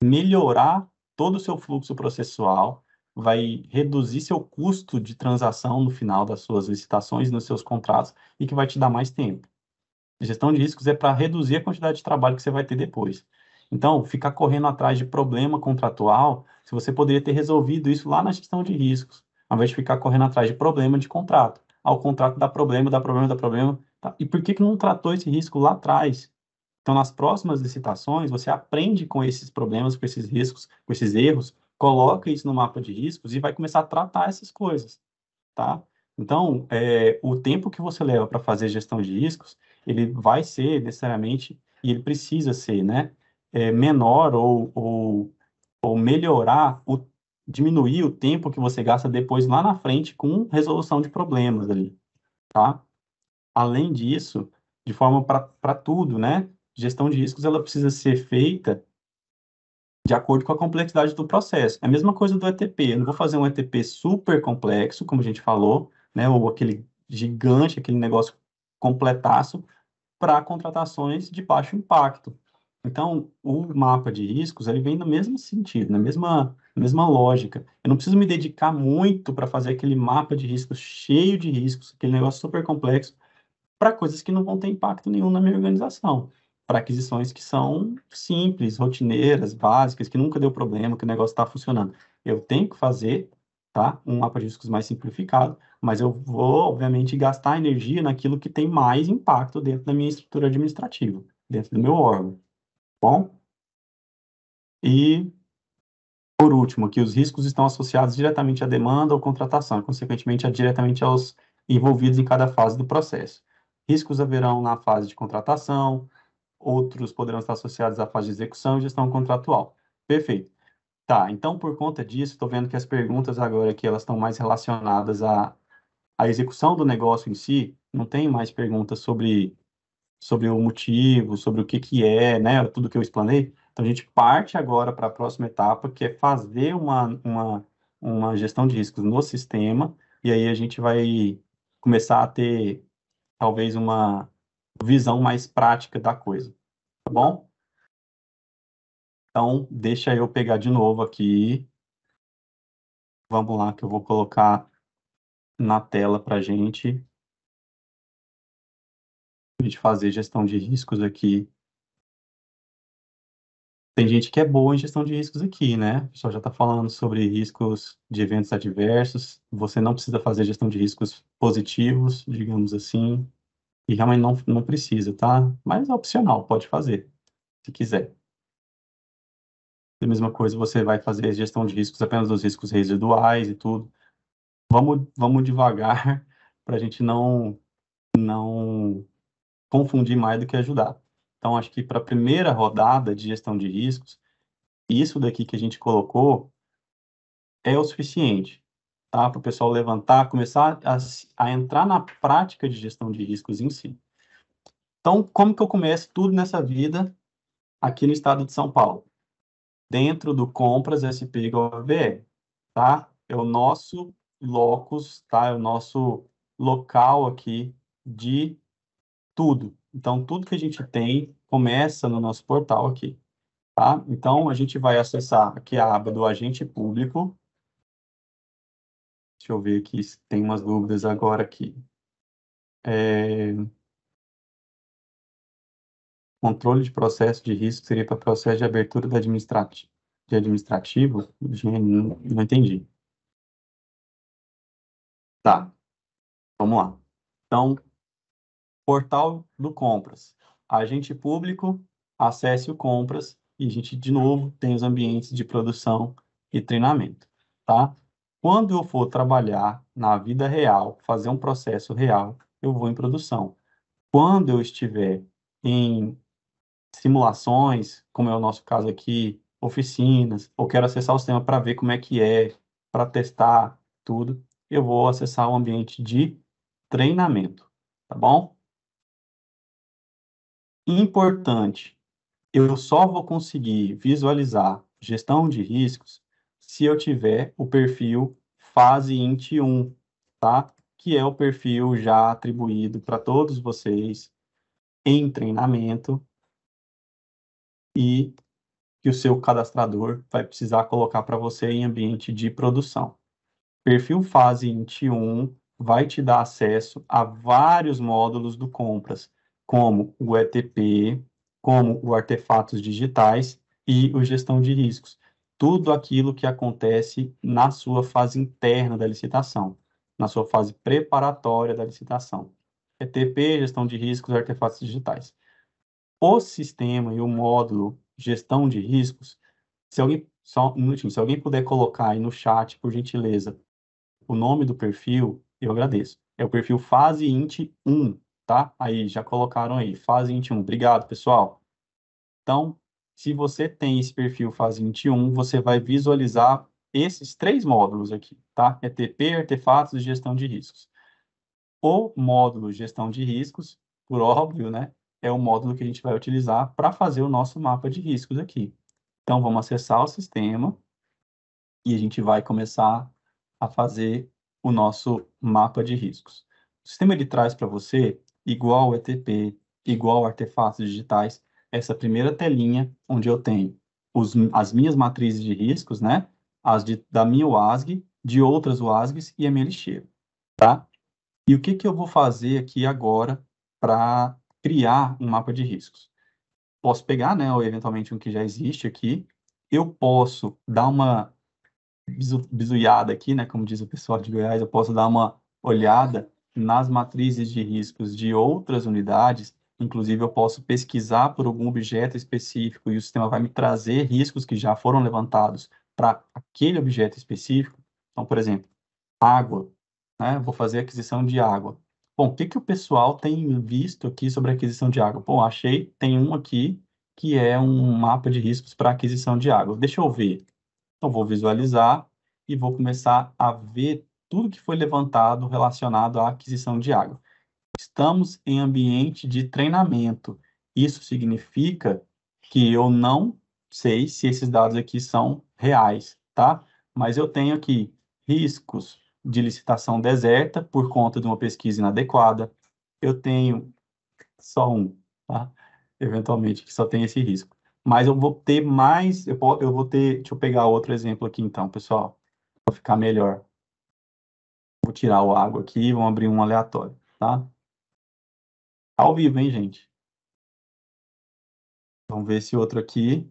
melhorar todo o seu fluxo processual, vai reduzir seu custo de transação no final das suas licitações, nos seus contratos e que vai te dar mais tempo. Gestão de riscos é para reduzir a quantidade de trabalho que você vai ter depois. Então, ficar correndo atrás de problema contratual, se você poderia ter resolvido isso lá na gestão de riscos, ao invés de ficar correndo atrás de problema de contrato. Ao ah, contrato dá problema, dá problema, dá problema. Tá? E por que, que não tratou esse risco lá atrás? Então, nas próximas licitações, você aprende com esses problemas, com esses riscos, com esses erros, coloca isso no mapa de riscos e vai começar a tratar essas coisas, tá? Então, é, o tempo que você leva para fazer gestão de riscos ele vai ser necessariamente, e ele precisa ser, né, é, menor ou, ou, ou melhorar, o, diminuir o tempo que você gasta depois lá na frente com resolução de problemas ali, tá? Além disso, de forma para tudo, né, gestão de riscos ela precisa ser feita de acordo com a complexidade do processo. É a mesma coisa do ETP. Eu não vou fazer um ETP super complexo, como a gente falou, né? Ou aquele gigante, aquele negócio completaço, para contratações de baixo impacto. Então, o mapa de riscos ele vem no mesmo sentido, na mesma, mesma lógica. Eu não preciso me dedicar muito para fazer aquele mapa de riscos cheio de riscos, aquele negócio super complexo, para coisas que não vão ter impacto nenhum na minha organização. Para aquisições que são simples, rotineiras, básicas, que nunca deu problema, que o negócio está funcionando. Eu tenho que fazer tá? Um mapa de riscos mais simplificado, mas eu vou, obviamente, gastar energia naquilo que tem mais impacto dentro da minha estrutura administrativa, dentro do meu órgão. Tá bom? E por último, que os riscos estão associados diretamente à demanda ou contratação, consequentemente, é diretamente aos envolvidos em cada fase do processo. Riscos haverão na fase de contratação, outros poderão estar associados à fase de execução e gestão contratual. Perfeito. Tá, então por conta disso, estou vendo que as perguntas agora aqui elas estão mais relacionadas à, à execução do negócio em si. Não tem mais perguntas sobre sobre o motivo, sobre o que que é, né, tudo que eu explanei. Então a gente parte agora para a próxima etapa, que é fazer uma, uma uma gestão de riscos no sistema e aí a gente vai começar a ter talvez uma visão mais prática da coisa, tá bom? Então, deixa eu pegar de novo aqui. Vamos lá, que eu vou colocar na tela para gente. A gente fazer gestão de riscos aqui. Tem gente que é boa em gestão de riscos aqui, né? O pessoal já está falando sobre riscos de eventos adversos. Você não precisa fazer gestão de riscos positivos, digamos assim. E realmente não, não precisa, tá? Mas é opcional, pode fazer, se quiser. É a mesma coisa você vai fazer gestão de riscos apenas dos riscos residuais e tudo. Vamos, vamos devagar <laughs> para a gente não, não confundir mais do que ajudar. Então, acho que para a primeira rodada de gestão de riscos, isso daqui que a gente colocou é o suficiente tá? para o pessoal levantar, começar a, a entrar na prática de gestão de riscos em si. Então, como que eu começo tudo nessa vida aqui no estado de São Paulo? dentro do compras SP tá? É o nosso locus, tá? É o nosso local aqui de tudo. Então, tudo que a gente tem começa no nosso portal aqui, tá? Então, a gente vai acessar aqui a aba do agente público. Deixa eu ver aqui se tem umas dúvidas agora aqui. É... Controle de processo de risco seria para processo de abertura de administrativo. De administrativo? Não, não entendi. Tá. Vamos lá. Então, portal do Compras. Agente público, acesse o Compras e a gente, de novo, tem os ambientes de produção e treinamento, tá? Quando eu for trabalhar na vida real, fazer um processo real, eu vou em produção. Quando eu estiver em simulações, como é o nosso caso aqui, oficinas, ou quero acessar o sistema para ver como é que é, para testar tudo, eu vou acessar o ambiente de treinamento, tá bom? Importante, eu só vou conseguir visualizar gestão de riscos se eu tiver o perfil fase int 1, tá? Que é o perfil já atribuído para todos vocês em treinamento e que o seu cadastrador vai precisar colocar para você em ambiente de produção. Perfil fase INT1 vai te dar acesso a vários módulos do compras, como o ETP, como o artefatos digitais e o gestão de riscos. Tudo aquilo que acontece na sua fase interna da licitação, na sua fase preparatória da licitação. ETP, gestão de riscos, artefatos digitais o sistema e o módulo gestão de riscos, se alguém, só um minutinho, se alguém puder colocar aí no chat, por gentileza, o nome do perfil, eu agradeço. É o perfil Fase Int 1, tá? Aí, já colocaram aí, Fase Int 1. Obrigado, pessoal. Então, se você tem esse perfil Fase Int 1, você vai visualizar esses três módulos aqui, tá? ETP, é artefatos e gestão de riscos. O módulo gestão de riscos, por óbvio, né? é o módulo que a gente vai utilizar para fazer o nosso mapa de riscos aqui. Então, vamos acessar o sistema e a gente vai começar a fazer o nosso mapa de riscos. O sistema ele traz para você, igual ETP, igual artefatos digitais, essa primeira telinha onde eu tenho os, as minhas matrizes de riscos, né? As de, da minha UASG, de outras UASGs e a minha lixeira, tá? E o que, que eu vou fazer aqui agora para criar um mapa de riscos. Posso pegar, né, ou eventualmente um que já existe aqui, eu posso dar uma bizu, bizuiada aqui, né, como diz o pessoal de Goiás, eu posso dar uma olhada nas matrizes de riscos de outras unidades, inclusive eu posso pesquisar por algum objeto específico e o sistema vai me trazer riscos que já foram levantados para aquele objeto específico. Então, por exemplo, água, né? Vou fazer aquisição de água. Bom, o que, que o pessoal tem visto aqui sobre aquisição de água? Bom, achei, tem um aqui que é um mapa de riscos para aquisição de água. Deixa eu ver. Então, vou visualizar e vou começar a ver tudo que foi levantado relacionado à aquisição de água. Estamos em ambiente de treinamento. Isso significa que eu não sei se esses dados aqui são reais, tá? Mas eu tenho aqui riscos de licitação deserta por conta de uma pesquisa inadequada. Eu tenho só um, tá? Eventualmente, que só tem esse risco. Mas eu vou ter mais, eu, vou ter, deixa eu pegar outro exemplo aqui então, pessoal, para ficar melhor. Vou tirar o água aqui, vamos abrir um aleatório, tá? Ao vivo, hein, gente? Vamos ver esse outro aqui.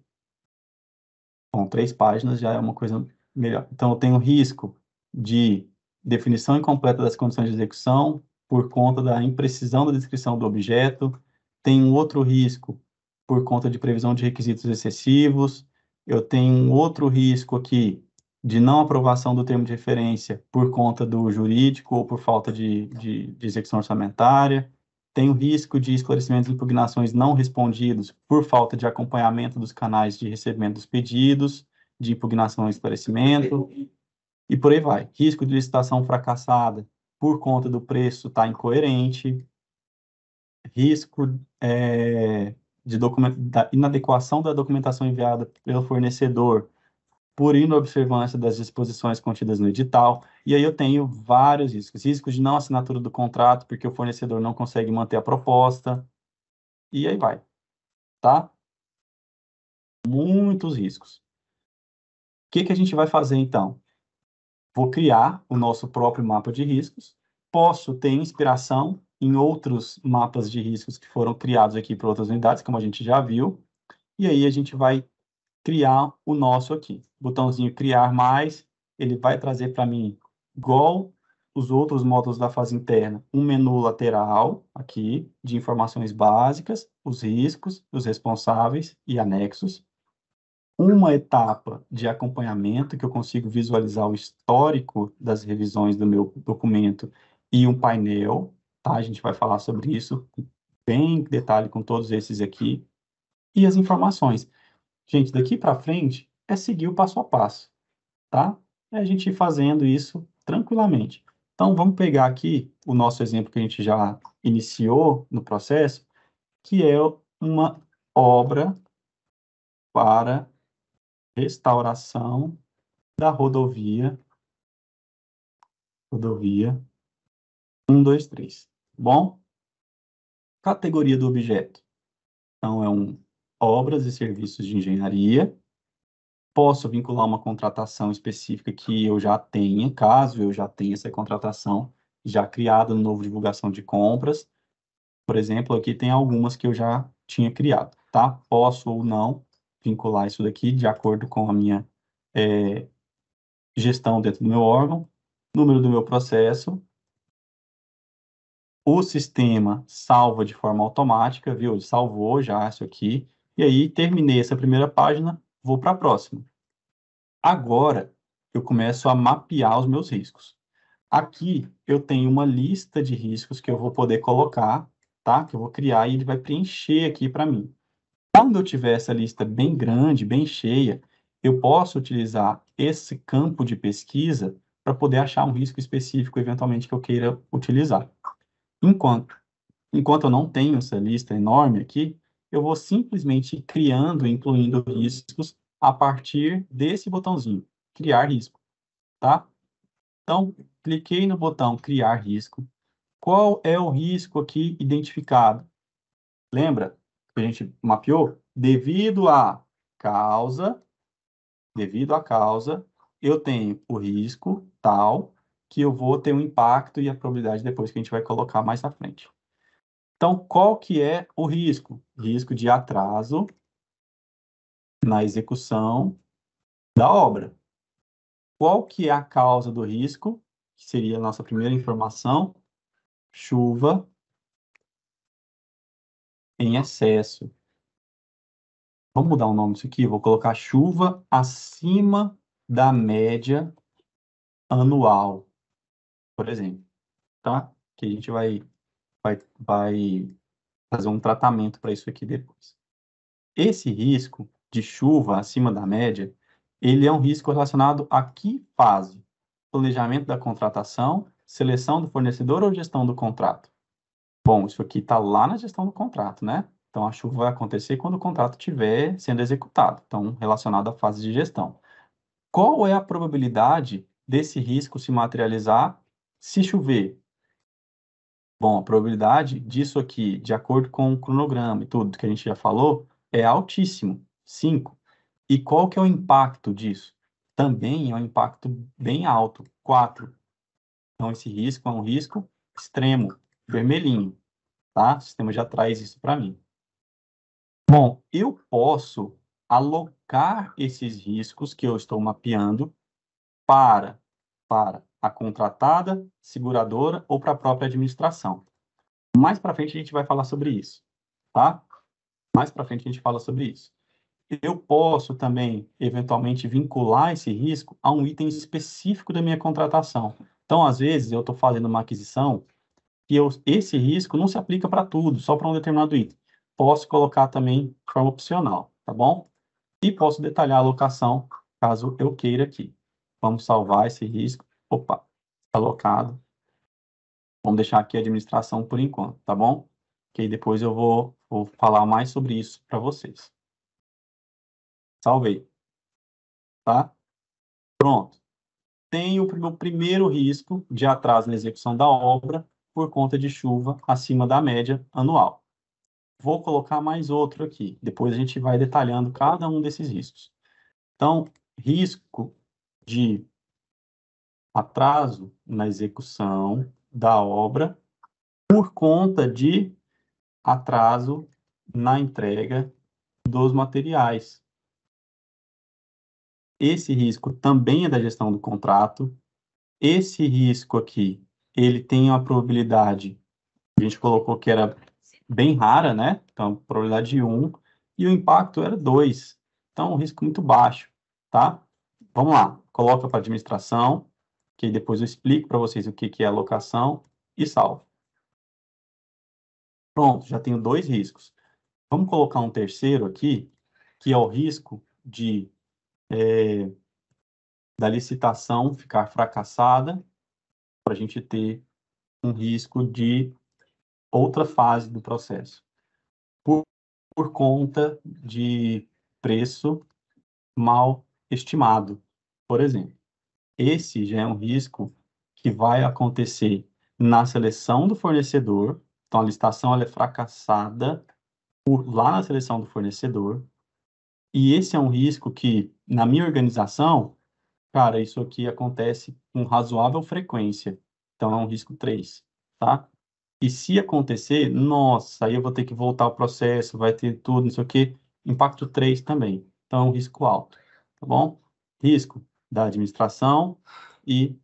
Bom, três páginas já é uma coisa melhor. Então, eu tenho risco de definição incompleta das condições de execução por conta da imprecisão da descrição do objeto, tem um outro risco por conta de previsão de requisitos excessivos, eu tenho um outro risco aqui de não aprovação do termo de referência por conta do jurídico ou por falta de, de, de execução orçamentária, tem o risco de esclarecimentos e impugnações não respondidos por falta de acompanhamento dos canais de recebimento dos pedidos, de impugnação e esclarecimento, e por aí vai. Risco de licitação fracassada por conta do preço estar tá incoerente, risco é, de da inadequação da documentação enviada pelo fornecedor por inobservância das disposições contidas no edital, e aí eu tenho vários riscos. Riscos de não assinatura do contrato, porque o fornecedor não consegue manter a proposta, e aí vai, tá? Muitos riscos. O que, que a gente vai fazer, então? vou criar o nosso próprio mapa de riscos, posso ter inspiração em outros mapas de riscos que foram criados aqui por outras unidades, como a gente já viu, e aí a gente vai criar o nosso aqui. Botãozinho criar mais, ele vai trazer para mim igual os outros módulos da fase interna, um menu lateral aqui de informações básicas, os riscos, os responsáveis e anexos uma etapa de acompanhamento que eu consigo visualizar o histórico das revisões do meu documento e um painel, tá? A gente vai falar sobre isso bem detalhe com todos esses aqui e as informações. Gente, daqui para frente é seguir o passo a passo, tá? É a gente fazendo isso tranquilamente. Então, vamos pegar aqui o nosso exemplo que a gente já iniciou no processo, que é uma obra para restauração da rodovia, rodovia 123, bom? Categoria do objeto. Então, é um obras e serviços de engenharia. Posso vincular uma contratação específica que eu já tenha, caso eu já tenha essa contratação já criada no novo divulgação de compras. Por exemplo, aqui tem algumas que eu já tinha criado, tá? Posso ou não vincular isso daqui de acordo com a minha é, gestão dentro do meu órgão, número do meu processo, o sistema salva de forma automática, viu? ele Salvou já isso aqui. E aí, terminei essa primeira página, vou para a próxima. Agora, eu começo a mapear os meus riscos. Aqui, eu tenho uma lista de riscos que eu vou poder colocar, tá? Que eu vou criar e ele vai preencher aqui para mim. Quando eu tiver essa lista bem grande, bem cheia, eu posso utilizar esse campo de pesquisa para poder achar um risco específico, eventualmente, que eu queira utilizar. Enquanto, enquanto eu não tenho essa lista enorme aqui, eu vou simplesmente criando, incluindo riscos a partir desse botãozinho, criar risco, tá? Então, cliquei no botão criar risco. Qual é o risco aqui identificado? Lembra? que a gente mapeou, devido à causa, devido à causa, eu tenho o risco tal que eu vou ter um impacto e a probabilidade depois que a gente vai colocar mais à frente. Então, qual que é o risco? Risco de atraso na execução da obra. Qual que é a causa do risco? Que seria a nossa primeira informação. Chuva em excesso. Vamos mudar o nome disso aqui, vou colocar chuva acima da média anual, por exemplo, tá? Que a gente vai, vai, vai fazer um tratamento para isso aqui depois. Esse risco de chuva acima da média, ele é um risco relacionado a que fase? Planejamento da contratação, seleção do fornecedor ou gestão do contrato? Bom, isso aqui está lá na gestão do contrato, né? Então, a chuva vai acontecer quando o contrato estiver sendo executado, então, relacionado à fase de gestão. Qual é a probabilidade desse risco se materializar se chover? Bom, a probabilidade disso aqui, de acordo com o cronograma e tudo que a gente já falou, é altíssimo, 5. E qual que é o impacto disso? Também é um impacto bem alto, 4. Então, esse risco é um risco extremo, vermelhinho, tá? O sistema já traz isso para mim. Bom, eu posso alocar esses riscos que eu estou mapeando para, para a contratada, seguradora ou para a própria administração. Mais para frente a gente vai falar sobre isso, tá? Mais para frente a gente fala sobre isso. Eu posso também, eventualmente, vincular esse risco a um item específico da minha contratação. Então, às vezes, eu estou fazendo uma aquisição que eu, esse risco não se aplica para tudo, só para um determinado item. Posso colocar também de forma opcional, tá bom? E posso detalhar a alocação, caso eu queira aqui. Vamos salvar esse risco. Opa, tá alocado. Vamos deixar aqui a administração por enquanto, tá bom? Que aí depois eu vou, vou falar mais sobre isso para vocês. Salvei. Tá? Pronto. Tem o meu primeiro risco de atraso na execução da obra, por conta de chuva acima da média anual. Vou colocar mais outro aqui, depois a gente vai detalhando cada um desses riscos. Então, risco de atraso na execução da obra por conta de atraso na entrega dos materiais. Esse risco também é da gestão do contrato. Esse risco aqui ele tem uma probabilidade, a gente colocou que era bem rara, né? Então, probabilidade de 1, e o impacto era 2. Então, um risco muito baixo, tá? Vamos lá, coloca para administração, que depois eu explico para vocês o que, que é alocação, e salvo. Pronto, já tenho dois riscos. Vamos colocar um terceiro aqui, que é o risco de é, da licitação ficar fracassada para a gente ter um risco de outra fase do processo. Por, por conta de preço mal estimado, por exemplo. Esse já é um risco que vai acontecer na seleção do fornecedor. Então, a licitação ela é fracassada por, lá na seleção do fornecedor. E esse é um risco que, na minha organização, cara, isso aqui acontece com razoável frequência, então é um risco 3, tá? E se acontecer, nossa, aí eu vou ter que voltar o processo, vai ter tudo, não sei o quê, impacto 3 também, então é um risco alto, tá bom? Risco da administração e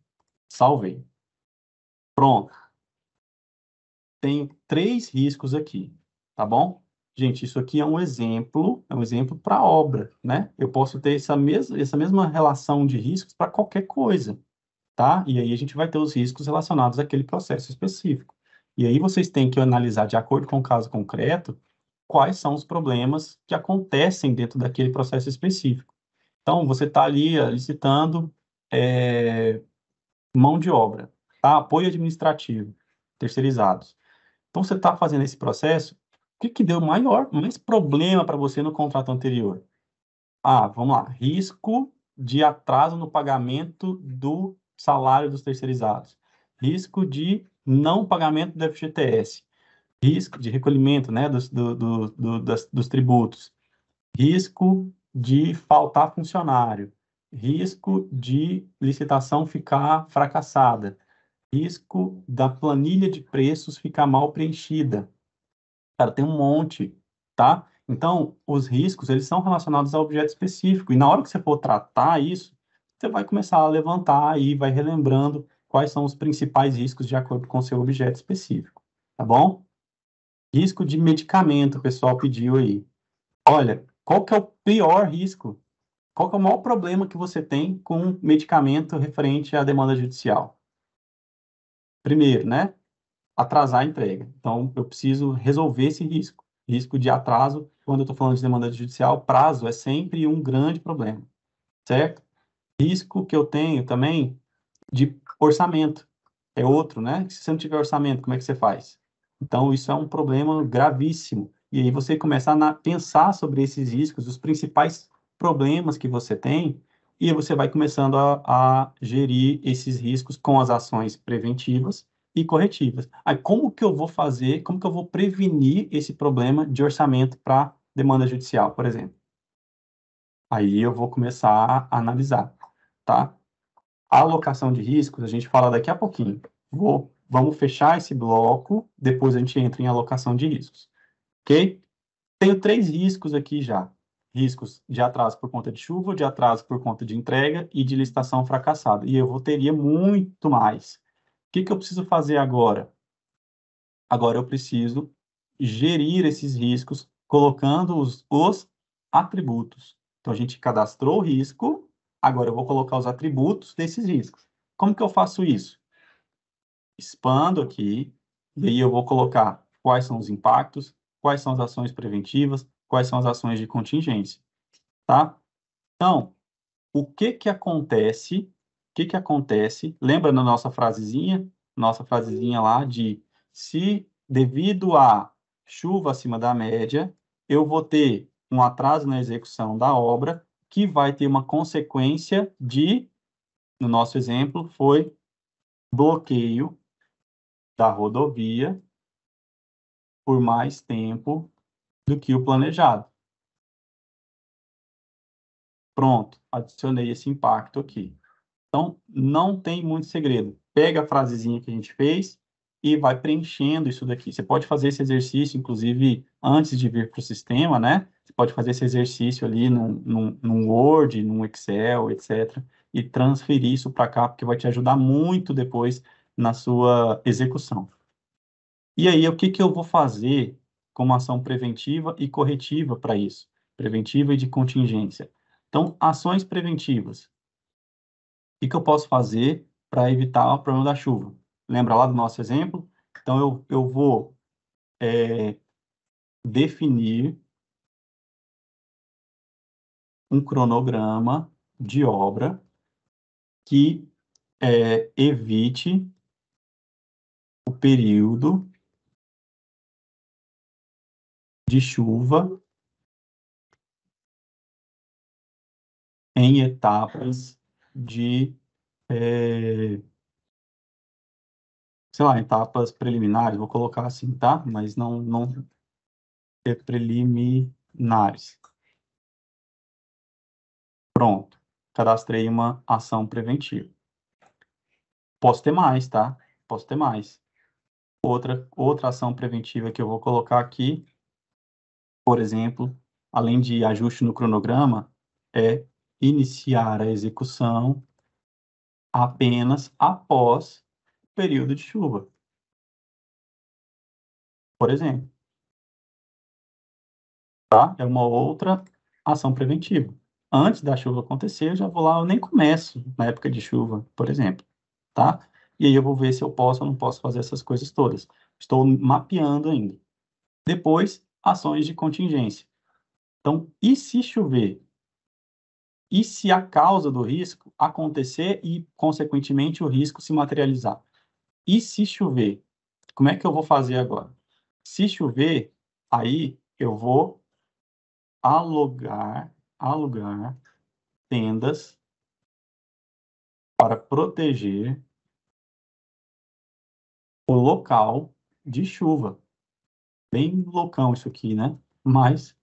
salvei. Pronto. Tem três riscos aqui, tá bom? Gente, isso aqui é um exemplo, é um exemplo para obra, né? Eu posso ter essa mesma, essa mesma relação de riscos para qualquer coisa, tá? E aí a gente vai ter os riscos relacionados àquele processo específico. E aí vocês têm que analisar, de acordo com o caso concreto, quais são os problemas que acontecem dentro daquele processo específico. Então, você está ali eh, licitando é, mão de obra, tá? apoio administrativo, terceirizados. Então, você está fazendo esse processo que, que deu maior, mais problema para você no contrato anterior? Ah, vamos lá, risco de atraso no pagamento do salário dos terceirizados, risco de não pagamento do FGTS, risco de recolhimento né, dos, do, do, do, das, dos tributos, risco de faltar funcionário, risco de licitação ficar fracassada, risco da planilha de preços ficar mal preenchida, Cara, tem um monte, tá? Então, os riscos, eles são relacionados a objeto específico. E na hora que você for tratar isso, você vai começar a levantar aí, vai relembrando quais são os principais riscos de acordo com seu objeto específico, tá bom? Risco de medicamento, o pessoal pediu aí. Olha, qual que é o pior risco? Qual que é o maior problema que você tem com medicamento referente à demanda judicial? Primeiro, né? atrasar a entrega. Então, eu preciso resolver esse risco. Risco de atraso, quando eu estou falando de demanda judicial, prazo é sempre um grande problema, certo? Risco que eu tenho também de orçamento, é outro, né? Se você não tiver orçamento, como é que você faz? Então, isso é um problema gravíssimo. E aí você começar a pensar sobre esses riscos, os principais problemas que você tem, e você vai começando a, a gerir esses riscos com as ações preventivas e corretivas. Aí, como que eu vou fazer, como que eu vou prevenir esse problema de orçamento para demanda judicial, por exemplo? Aí eu vou começar a analisar, tá? alocação de riscos, a gente fala daqui a pouquinho. Vou, vamos fechar esse bloco, depois a gente entra em alocação de riscos, ok? Tenho três riscos aqui já. Riscos de atraso por conta de chuva, de atraso por conta de entrega e de licitação fracassada. E eu vou teria muito mais, que, que eu preciso fazer agora? Agora eu preciso gerir esses riscos colocando os, os atributos. Então, a gente cadastrou o risco, agora eu vou colocar os atributos desses riscos. Como que eu faço isso? Expando aqui, e aí eu vou colocar quais são os impactos, quais são as ações preventivas, quais são as ações de contingência, tá? Então, o que que acontece que, que acontece? Lembra na nossa frasezinha? Nossa frasezinha lá de se devido a chuva acima da média, eu vou ter um atraso na execução da obra que vai ter uma consequência de, no nosso exemplo, foi bloqueio da rodovia por mais tempo do que o planejado. Pronto, adicionei esse impacto aqui. Então, não tem muito segredo. Pega a frasezinha que a gente fez e vai preenchendo isso daqui. Você pode fazer esse exercício, inclusive, antes de vir para o sistema, né? Você pode fazer esse exercício ali num, num, num Word, num Excel, etc. E transferir isso para cá, porque vai te ajudar muito depois na sua execução. E aí, o que, que eu vou fazer como ação preventiva e corretiva para isso? Preventiva e de contingência. Então, ações preventivas que, que eu posso fazer para evitar o problema da chuva? Lembra lá do nosso exemplo? Então, eu, eu vou é, definir um cronograma de obra que é, evite o período de chuva em etapas de, é, sei lá, etapas preliminares, vou colocar assim, tá? Mas não, não é preliminares. Pronto, cadastrei uma ação preventiva. Posso ter mais, tá? Posso ter mais. Outra, outra ação preventiva que eu vou colocar aqui, por exemplo, além de ajuste no cronograma, é iniciar a execução apenas após período de chuva. Por exemplo. Tá? É uma outra ação preventiva. Antes da chuva acontecer, eu já vou lá, eu nem começo na época de chuva, por exemplo. Tá? E aí eu vou ver se eu posso ou não posso fazer essas coisas todas. Estou mapeando ainda. Depois, ações de contingência. Então, e se chover? e se a causa do risco acontecer e, consequentemente, o risco se materializar. E se chover? Como é que eu vou fazer agora? Se chover, aí eu vou alugar, alugar tendas para proteger o local de chuva. Bem loucão isso aqui, né? Mas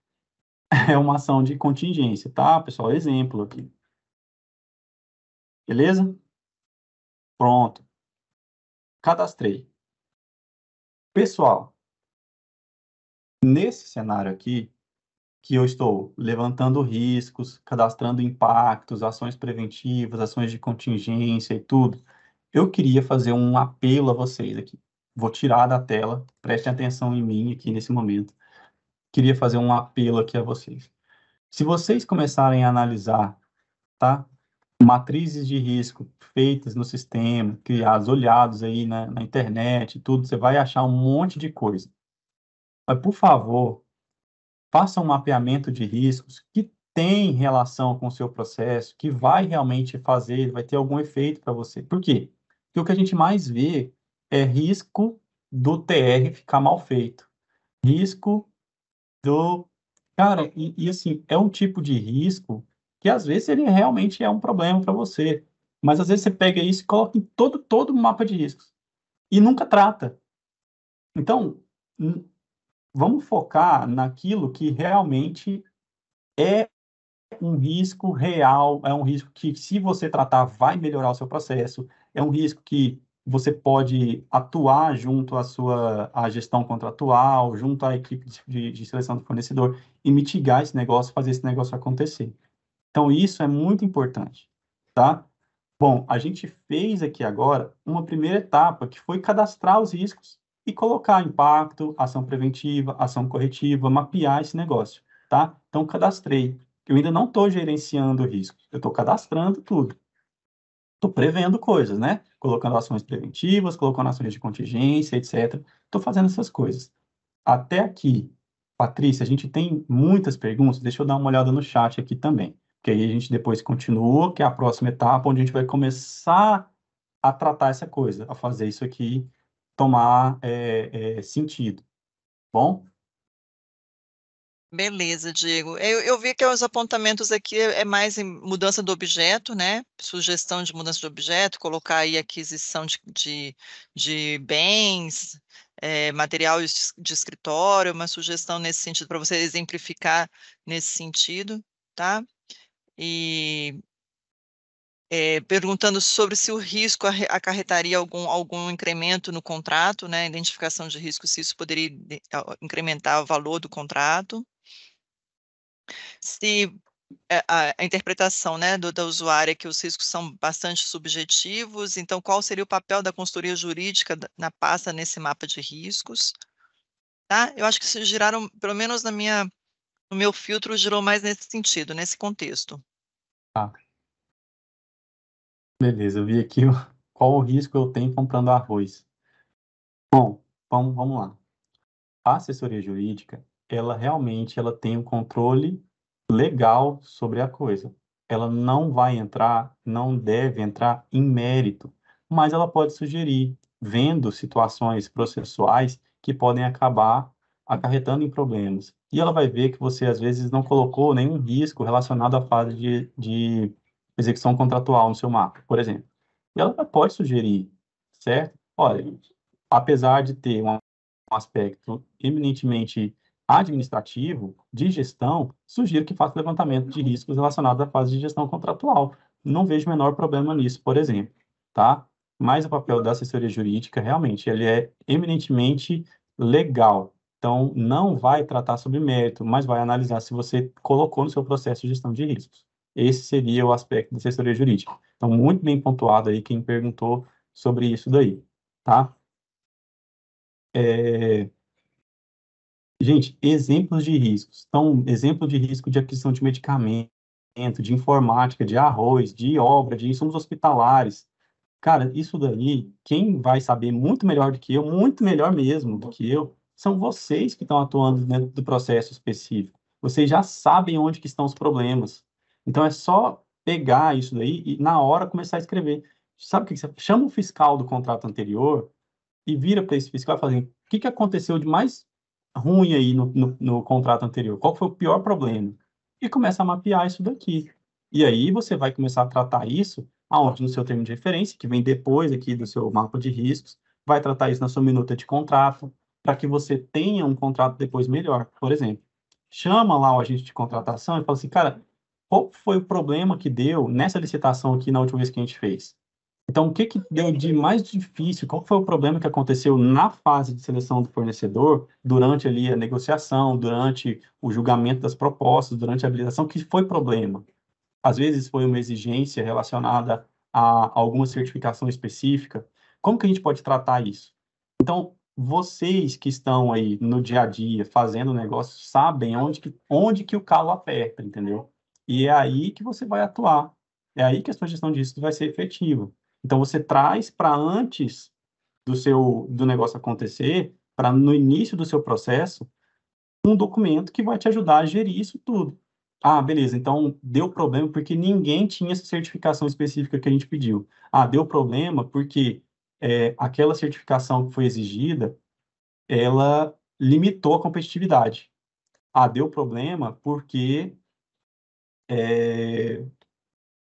<laughs> é uma ação de contingência, tá, pessoal? Exemplo aqui. Beleza? Pronto. Cadastrei. Pessoal, nesse cenário aqui, que eu estou levantando riscos, cadastrando impactos, ações preventivas, ações de contingência e tudo, eu queria fazer um apelo a vocês aqui. Vou tirar da tela, prestem atenção em mim aqui nesse momento queria fazer um apelo aqui a vocês. Se vocês começarem a analisar, tá? Matrizes de risco feitas no sistema, criados, olhados aí na, né, na internet, tudo, você vai achar um monte de coisa. Mas, por favor, faça um mapeamento de riscos que tem relação com o seu processo, que vai realmente fazer, vai ter algum efeito para você. Por quê? Porque o que a gente mais vê é risco do TR ficar mal feito, risco do... Cara, e, e assim, é um tipo de risco que às vezes ele realmente é um problema para você. Mas às vezes você pega isso e coloca em todo, todo o mapa de riscos. E nunca trata. Então, vamos focar naquilo que realmente é um risco real, é um risco que, se você tratar, vai melhorar o seu processo, é um risco que você pode atuar junto à sua à gestão contratual, junto à equipe de, de, seleção do fornecedor e mitigar esse negócio, fazer esse negócio acontecer. Então, isso é muito importante, tá? Bom, a gente fez aqui agora uma primeira etapa, que foi cadastrar os riscos e colocar impacto, ação preventiva, ação corretiva, mapear esse negócio, tá? Então, cadastrei. Eu ainda não estou gerenciando riscos, eu estou cadastrando tudo. Estou prevendo coisas, né? Colocando ações preventivas, colocando ações de contingência, etc. Estou fazendo essas coisas. Até aqui, Patrícia, a gente tem muitas perguntas. Deixa eu dar uma olhada no chat aqui também. Porque aí a gente depois continua, que é a próxima etapa, onde a gente vai começar a tratar essa coisa, a fazer isso aqui tomar é, é, sentido. Bom? Beleza, Diego. Eu, eu, vi que é os apontamentos aqui é, é mais em mudança do objeto, né? Sugestão de mudança de objeto, colocar aí aquisição de, de, de bens, é, material de escritório, uma sugestão nesse sentido, para você exemplificar nesse sentido, tá? E é, perguntando sobre se o risco acarretaria algum, algum incremento no contrato, né, identificação de risco, se isso poderia incrementar o valor do contrato se é, a, a interpretação né, do, da usuária é que os riscos são bastante subjetivos, então qual seria o papel da consultoria jurídica na pasta nesse mapa de riscos? Tá? Eu acho que se giraram, pelo menos na minha, no meu filtro, girou mais nesse sentido, nesse contexto. Tá. Ah. Beleza, eu vi aqui qual o risco eu tenho comprando arroz. Bom, vamos, vamos lá. A assessoria jurídica ela realmente ela tem um controle legal sobre a coisa. Ela não vai entrar, não deve entrar em mérito, mas ela pode sugerir, vendo situações processuais que podem acabar acarretando em problemas. E ela vai ver que você, às vezes, não colocou nenhum risco relacionado à fase de, de execução contratual no seu mapa, por exemplo. E ela pode sugerir, certo? Olha, apesar de ter um aspecto eminentemente administrativo de gestão, sugiro que faça levantamento de riscos relacionados à fase de gestão contratual. Não vejo o menor problema nisso, por exemplo, tá? Mas o papel da assessoria jurídica, realmente, ele é eminentemente legal. Então, não vai tratar sobre mérito, mas vai analisar se você colocou no seu processo de gestão de riscos. Esse seria o aspecto da assessoria jurídica. Então, muito bem pontuado aí quem perguntou sobre isso daí, tá? É, Gente, exemplos de riscos. Então, exemplo de risco de aquisição de medicamento, de informática, de arroz, de obra, de insumos hospitalares. Cara, isso daí, quem vai saber muito melhor do que eu, muito melhor mesmo do que eu, são vocês que estão atuando dentro do processo específico. Vocês já sabem onde que estão os problemas. Então, é só pegar isso daí e, na hora, começar a escrever. Sabe o que você chama o fiscal do contrato anterior e vira para esse fiscal e fala assim, o que, que aconteceu de mais ruim aí no, no, no contrato anterior? Qual foi o pior problema? E começa a mapear isso daqui. E aí você vai começar a tratar isso aonde? No seu termo de referência, que vem depois aqui do seu mapa de riscos, vai tratar isso na sua minuta de contrato, para que você tenha um contrato depois melhor. Por exemplo, chama lá o agente de contratação e fala assim, cara, qual foi o problema que deu nessa licitação aqui na última vez que a gente fez? Então, o que, que deu de mais difícil? Qual foi o problema que aconteceu na fase de seleção do fornecedor, durante ali a negociação, durante o julgamento das propostas, durante a habilitação, que foi problema? Às vezes foi uma exigência relacionada a alguma certificação específica. Como que a gente pode tratar isso? Então, vocês que estão aí no dia a dia fazendo negócio sabem onde que, onde que o calo aperta, entendeu? E é aí que você vai atuar. É aí que a sua gestão vai ser efetiva. Então você traz para antes do seu do negócio acontecer, para no início do seu processo, um documento que vai te ajudar a gerir isso tudo. Ah, beleza, então deu problema porque ninguém tinha essa certificação específica que a gente pediu. Ah, deu problema porque é, aquela certificação que foi exigida, ela limitou a competitividade. Ah, deu problema porque é,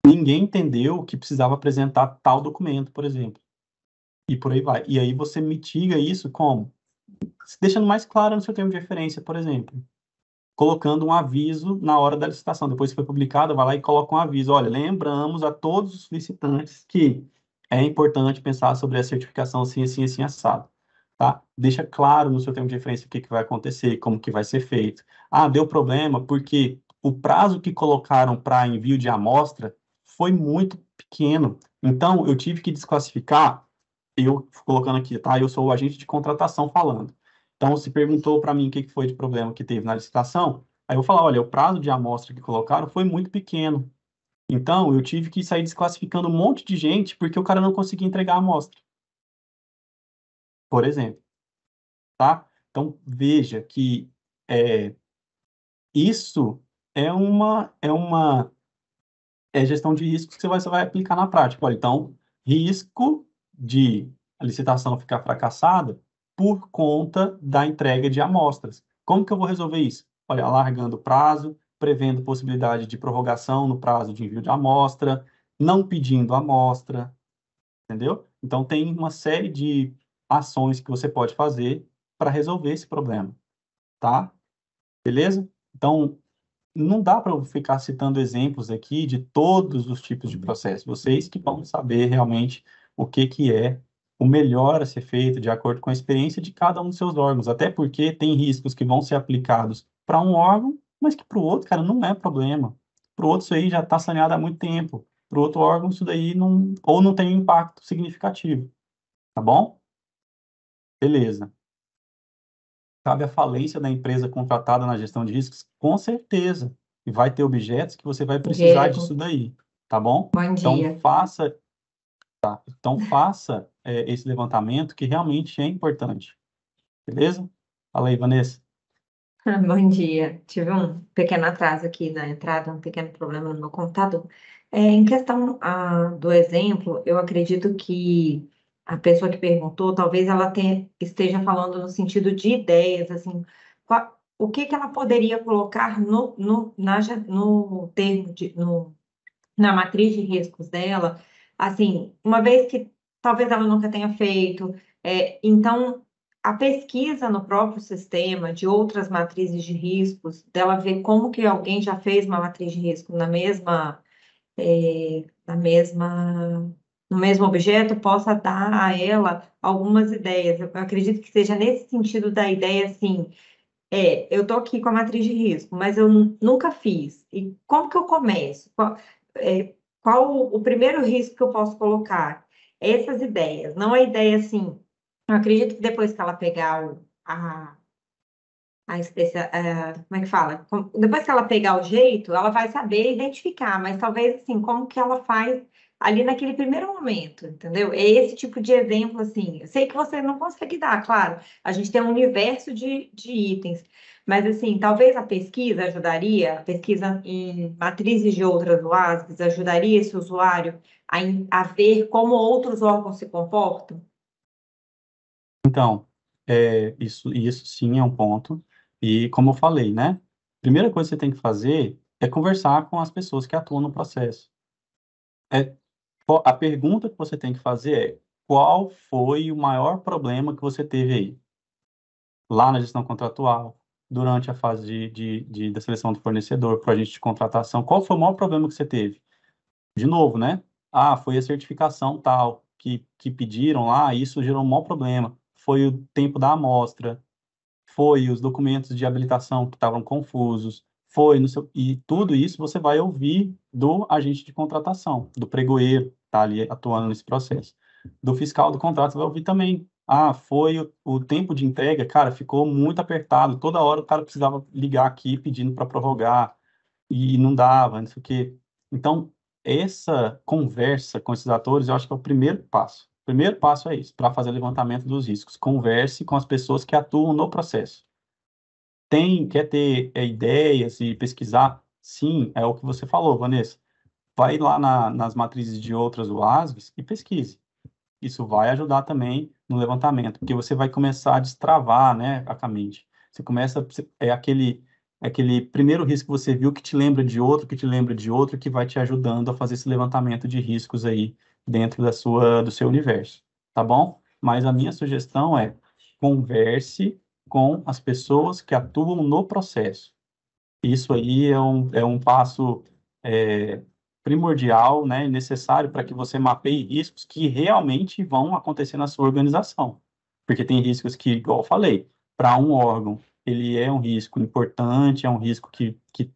ninguém entendeu que precisava apresentar tal documento, por exemplo. E por aí vai. E aí você mitiga isso como? Deixando mais claro no seu termo de referência, por exemplo. Colocando um aviso na hora da licitação. Depois que foi publicado, vai lá e coloca um aviso. Olha, lembramos a todos os licitantes que é importante pensar sobre a certificação assim, assim, assim, assado. Tá? Deixa claro no seu termo de referência o que, que vai acontecer, como que vai ser feito. Ah, deu problema porque o prazo que colocaram para envio de amostra foi muito pequeno. Então, eu tive que desclassificar, eu colocando aqui, tá? Eu sou o agente de contratação falando. Então, se perguntou para mim o que foi de problema que teve na licitação, aí eu falar, olha, o prazo de amostra que colocaram foi muito pequeno. Então, eu tive que sair desclassificando um monte de gente porque o cara não conseguia entregar a amostra. Por exemplo. Tá? Então, veja que é, isso é uma, é uma é gestão de risco que você vai, você vai aplicar na prática. Olha, então, risco de a licitação ficar fracassada por conta da entrega de amostras. Como que eu vou resolver isso? Olha, alargando o prazo, prevendo possibilidade de prorrogação no prazo de envio de amostra, não pedindo amostra, entendeu? Então, tem uma série de ações que você pode fazer para resolver esse problema, tá? Beleza? Então, não dá para ficar citando exemplos aqui de todos os tipos de uhum. processos. Vocês que vão saber realmente o que, que é o melhor a ser feito de acordo com a experiência de cada um dos seus órgãos, até porque tem riscos que vão ser aplicados para um órgão, mas que para o outro, cara, não é problema. Para o outro, isso aí já está saneado há muito tempo. Para o outro órgão, isso daí não, ou não tem um impacto significativo. Tá bom? Beleza cabe a falência da empresa contratada na gestão de riscos? Com certeza. E vai ter objetos que você vai precisar Diego. disso daí, tá bom? Bom então, dia. Faça, tá? Então, faça é, esse levantamento que realmente é importante. Beleza? Fala aí, Vanessa. <laughs> Bom dia. Tive um pequeno atraso aqui na entrada, um pequeno problema no meu computador. É, em questão a, do exemplo, eu acredito que a pessoa que perguntou, talvez ela tenha, esteja falando no sentido de ideias, assim, qual, o que, que ela poderia colocar no, no, na, no termo de, no, na matriz de riscos dela, assim, uma vez que talvez ela nunca tenha feito, é, então a pesquisa no próprio sistema de outras matrizes de riscos, dela ver como que alguém já fez uma matriz de risco na mesma, é, na mesma no mesmo objeto possa dar a ela algumas ideias. Eu acredito que seja nesse sentido da ideia assim, é, eu estou aqui com a matriz de risco, mas eu nunca fiz. E como que eu começo? Qual, é, qual o, primeiro risco que eu posso colocar? Essas ideias, não a ideia assim. Eu acredito que depois que ela pegar o, a, a, a, como é que fala? Depois que ela pegar o jeito, ela vai saber identificar, mas talvez assim, como que ela faz ali naquele primeiro momento, entendeu? É esse tipo de exemplo, assim. Eu sei que você não consegue dar, claro. A gente tem um universo de, de itens. Mas, assim, talvez a pesquisa ajudaria, a pesquisa em matrizes de outras OASBs ajudaria esse usuário a, a ver como outros órgãos se comportam? Então, é, isso, isso sim é um ponto. E, como eu falei, né? Primeira coisa que você tem que fazer é conversar com as pessoas que atuam no processo. É, a pergunta que você tem que fazer é qual foi o maior problema que você teve aí? Lá na gestão contratual, durante a fase de, de, de da seleção do fornecedor, para agente de contratação, qual foi o maior problema que você teve? De novo, né? Ah, foi a certificação tal que, que pediram lá, isso gerou um maior problema. Foi o tempo da amostra, foi os documentos de habilitação que estavam confusos, foi, seu, e tudo isso você vai ouvir do agente de contratação, do pregoeiro, tá ali atuando nesse processo. Do fiscal do contrato, você vai ouvir também. Ah, foi o, o tempo de entrega, cara, ficou muito apertado. Toda hora o cara precisava ligar aqui pedindo para prorrogar e não dava, não sei o quê. Então, essa conversa com esses atores, eu acho que é o primeiro passo. O primeiro passo é isso, para fazer levantamento dos riscos. Converse com as pessoas que atuam no processo tem, quer ter é, ideias e pesquisar, sim, é o que você falou, Vanessa. Vai lá na, nas matrizes de outras UASGs e pesquise. Isso vai ajudar também no levantamento, porque você vai começar a destravar, né, a mente. Você começa, é aquele, é aquele primeiro risco que você viu que te lembra de outro, que te lembra de outro, que vai te ajudando a fazer esse levantamento de riscos aí dentro da sua, do seu universo, tá bom? Mas a minha sugestão é converse com as pessoas que atuam no processo. Isso aí é um, é um passo é, primordial, né, necessário para que você mapeie riscos que realmente vão acontecer na sua organização. Porque tem riscos que, igual eu falei, para um órgão, ele é um risco importante, é um risco que, que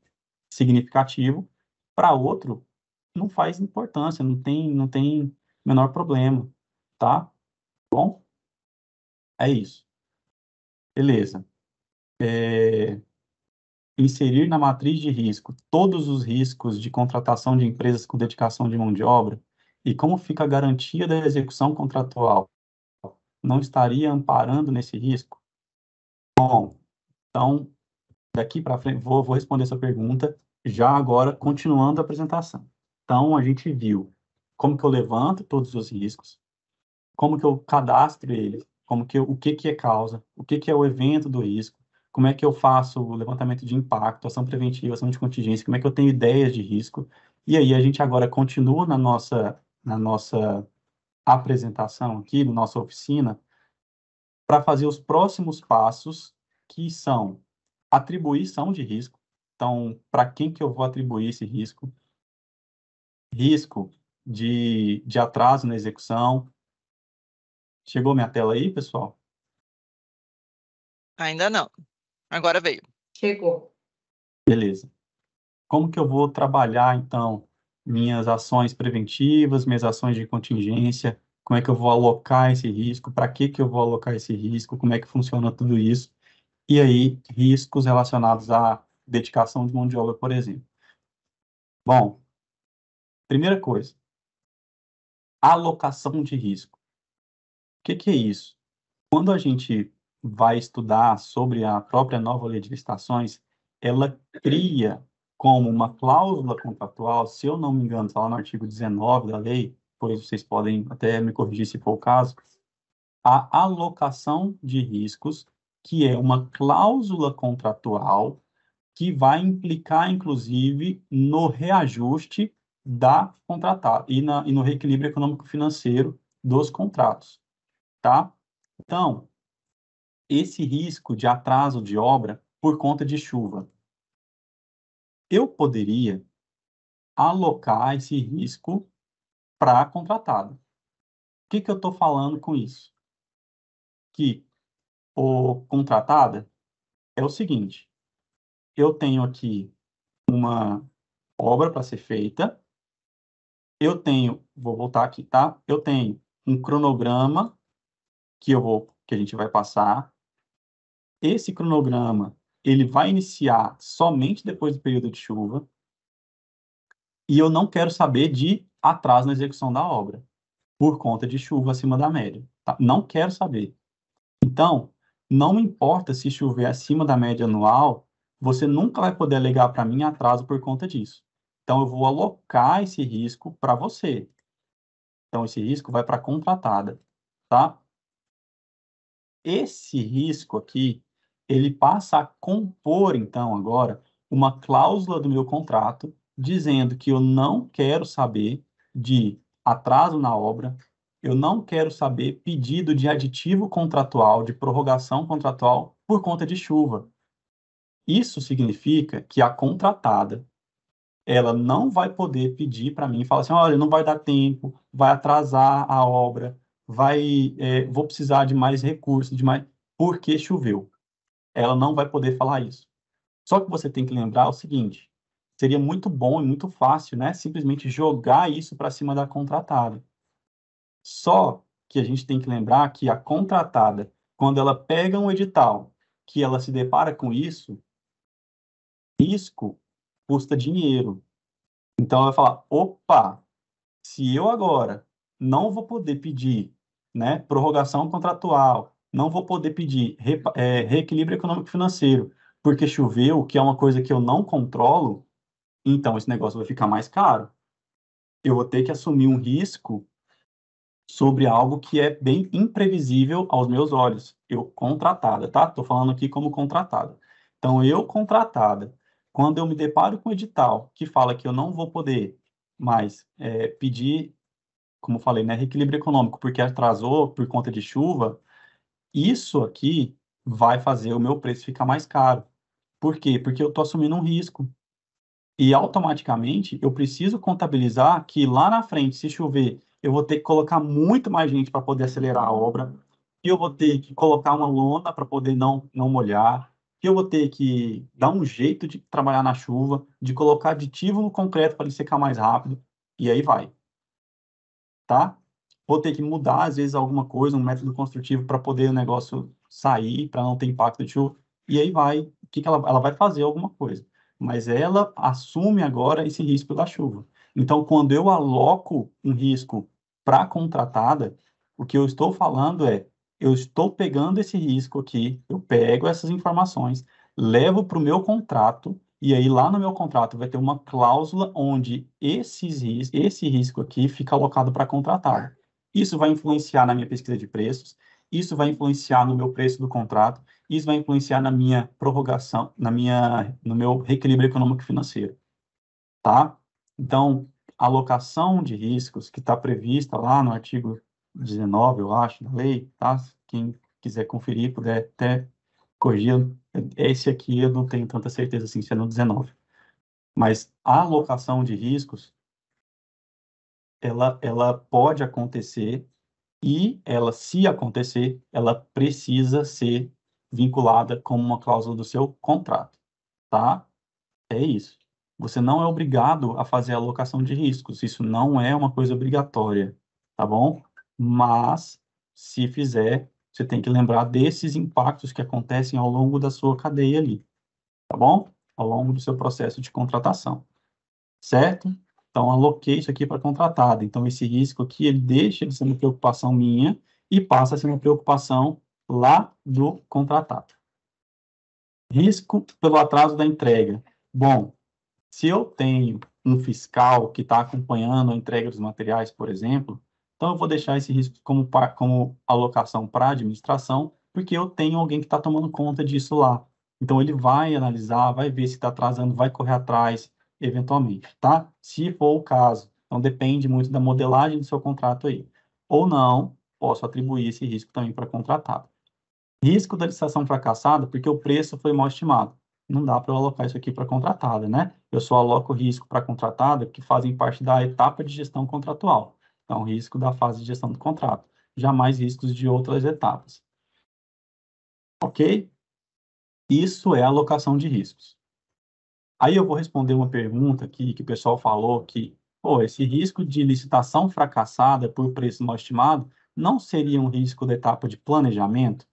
significativo, para outro, não faz importância, não tem, não tem menor problema, tá? Bom, é isso. Beleza. É, inserir na matriz de risco todos os riscos de contratação de empresas com dedicação de mão de obra e como fica a garantia da execução contratual? Não estaria amparando nesse risco? Bom, então, daqui para frente, vou, vou responder essa pergunta já agora, continuando a apresentação. Então, a gente viu como que eu levanto todos os riscos, como que eu cadastro eles, como que o que que é causa, o que que é o evento do risco, como é que eu faço o levantamento de impacto, ação preventiva, ação de contingência, como é que eu tenho ideias de risco. E aí a gente agora continua na nossa na nossa apresentação aqui, na nossa oficina, para fazer os próximos passos que são atribuição de risco. Então, para quem que eu vou atribuir esse risco? Risco de, de atraso na execução, Chegou minha tela aí, pessoal? Ainda não. Agora veio. Chegou. Beleza. Como que eu vou trabalhar, então, minhas ações preventivas, minhas ações de contingência? Como é que eu vou alocar esse risco? Para que, que eu vou alocar esse risco? Como é que funciona tudo isso? E aí, riscos relacionados à dedicação de mão de obra, por exemplo. Bom, primeira coisa, alocação de risco que, que é isso? Quando a gente vai estudar sobre a própria nova lei de licitações, ela cria como uma cláusula contratual, se eu não me engano, está lá no artigo 19 da lei, pois vocês podem até me corrigir se for o caso, a alocação de riscos, que é uma cláusula contratual que vai implicar, inclusive, no reajuste da contratada e, e, no reequilíbrio econômico-financeiro dos contratos tá? Então, esse risco de atraso de obra por conta de chuva. Eu poderia alocar esse risco para a contratada. O que, que eu estou falando com isso? Que o contratada é o seguinte: eu tenho aqui uma obra para ser feita, eu tenho, vou voltar aqui, tá? Eu tenho um cronograma que eu vou, que a gente vai passar. Esse cronograma, ele vai iniciar somente depois do período de chuva. E eu não quero saber de atraso na execução da obra, por conta de chuva acima da média. Tá? Não quero saber. Então, não importa se chover acima da média anual, você nunca vai poder alegar para mim atraso por conta disso. Então, eu vou alocar esse risco para você. Então, esse risco vai para a contratada, tá? esse risco aqui, ele passa a compor, então, agora, uma cláusula do meu contrato dizendo que eu não quero saber de atraso na obra, eu não quero saber pedido de aditivo contratual, de prorrogação contratual por conta de chuva. Isso significa que a contratada ela não vai poder pedir para mim, falar assim, olha, não vai dar tempo, vai atrasar a obra, vai, é, vou precisar de mais recursos, de mais, porque choveu. Ela não vai poder falar isso. Só que você tem que lembrar o seguinte: seria muito bom e muito fácil, né? Simplesmente jogar isso para cima da contratada. Só que a gente tem que lembrar que a contratada, quando ela pega um edital, que ela se depara com isso, risco custa dinheiro. Então ela vai falar: opa, se eu agora não vou poder pedir né? Prorrogação contratual, não vou poder pedir re, é, reequilíbrio econômico-financeiro, porque choveu, que é uma coisa que eu não controlo, então esse negócio vai ficar mais caro. Eu vou ter que assumir um risco sobre algo que é bem imprevisível aos meus olhos. Eu contratada, tá? Estou falando aqui como contratada. Então, eu contratada, quando eu me deparo com o edital que fala que eu não vou poder mais é, pedir como falei, né, reequilíbrio econômico, porque atrasou por conta de chuva, isso aqui vai fazer o meu preço ficar mais caro. Por quê? Porque eu estou assumindo um risco. E automaticamente eu preciso contabilizar que lá na frente, se chover, eu vou ter que colocar muito mais gente para poder acelerar a obra, que eu vou ter que colocar uma lona para poder não, não molhar, que eu vou ter que dar um jeito de trabalhar na chuva, de colocar aditivo no concreto para ele secar mais rápido, e aí vai tá? Vou ter que mudar, às vezes, alguma coisa, um método construtivo para poder o negócio sair, para não ter impacto de chuva, e aí vai, o que, que ela, ela vai fazer alguma coisa. Mas ela assume agora esse risco da chuva. Então, quando eu aloco um risco para a contratada, o que eu estou falando é, eu estou pegando esse risco aqui, eu pego essas informações, levo para o meu contrato, e aí lá no meu contrato vai ter uma cláusula onde esses, esse risco aqui fica alocado para contratar. Isso vai influenciar na minha pesquisa de preços, isso vai influenciar no meu preço do contrato, isso vai influenciar na minha prorrogação, na minha, no meu reequilíbrio econômico financeiro, tá? Então, a alocação de riscos que está prevista lá no artigo 19, eu acho, da lei, tá? Quem quiser conferir, puder até corrigir, esse aqui eu não tenho tanta certeza assim, se é no 19. Mas a alocação de riscos, ela, ela pode acontecer e ela, se acontecer, ela precisa ser vinculada como uma cláusula do seu contrato, tá? É isso. Você não é obrigado a fazer a alocação de riscos, isso não é uma coisa obrigatória, tá bom? Mas, se fizer, você tem que lembrar desses impactos que acontecem ao longo da sua cadeia ali, tá bom? Ao longo do seu processo de contratação, certo? Então, aloquei isso aqui para contratado. Então, esse risco aqui, ele deixa de ser uma preocupação minha e passa a ser uma preocupação lá do contratado. Risco pelo atraso da entrega. Bom, se eu tenho um fiscal que está acompanhando a entrega dos materiais, por exemplo, então, eu vou deixar esse risco como, como alocação para administração, porque eu tenho alguém que está tomando conta disso lá. Então, ele vai analisar, vai ver se está atrasando, vai correr atrás, eventualmente, tá? Se for o caso. Então, depende muito da modelagem do seu contrato aí. Ou não, posso atribuir esse risco também para contratado. Risco da licitação fracassada, porque o preço foi mal estimado. Não dá para eu alocar isso aqui para contratada, né? Eu só aloco risco para contratada, que fazem parte da etapa de gestão contratual. Então, risco da fase de gestão do contrato, jamais riscos de outras etapas. Ok? Isso é alocação de riscos. Aí eu vou responder uma pergunta aqui que o pessoal falou que, pô, esse risco de licitação fracassada por preço mal estimado não seria um risco da etapa de planejamento?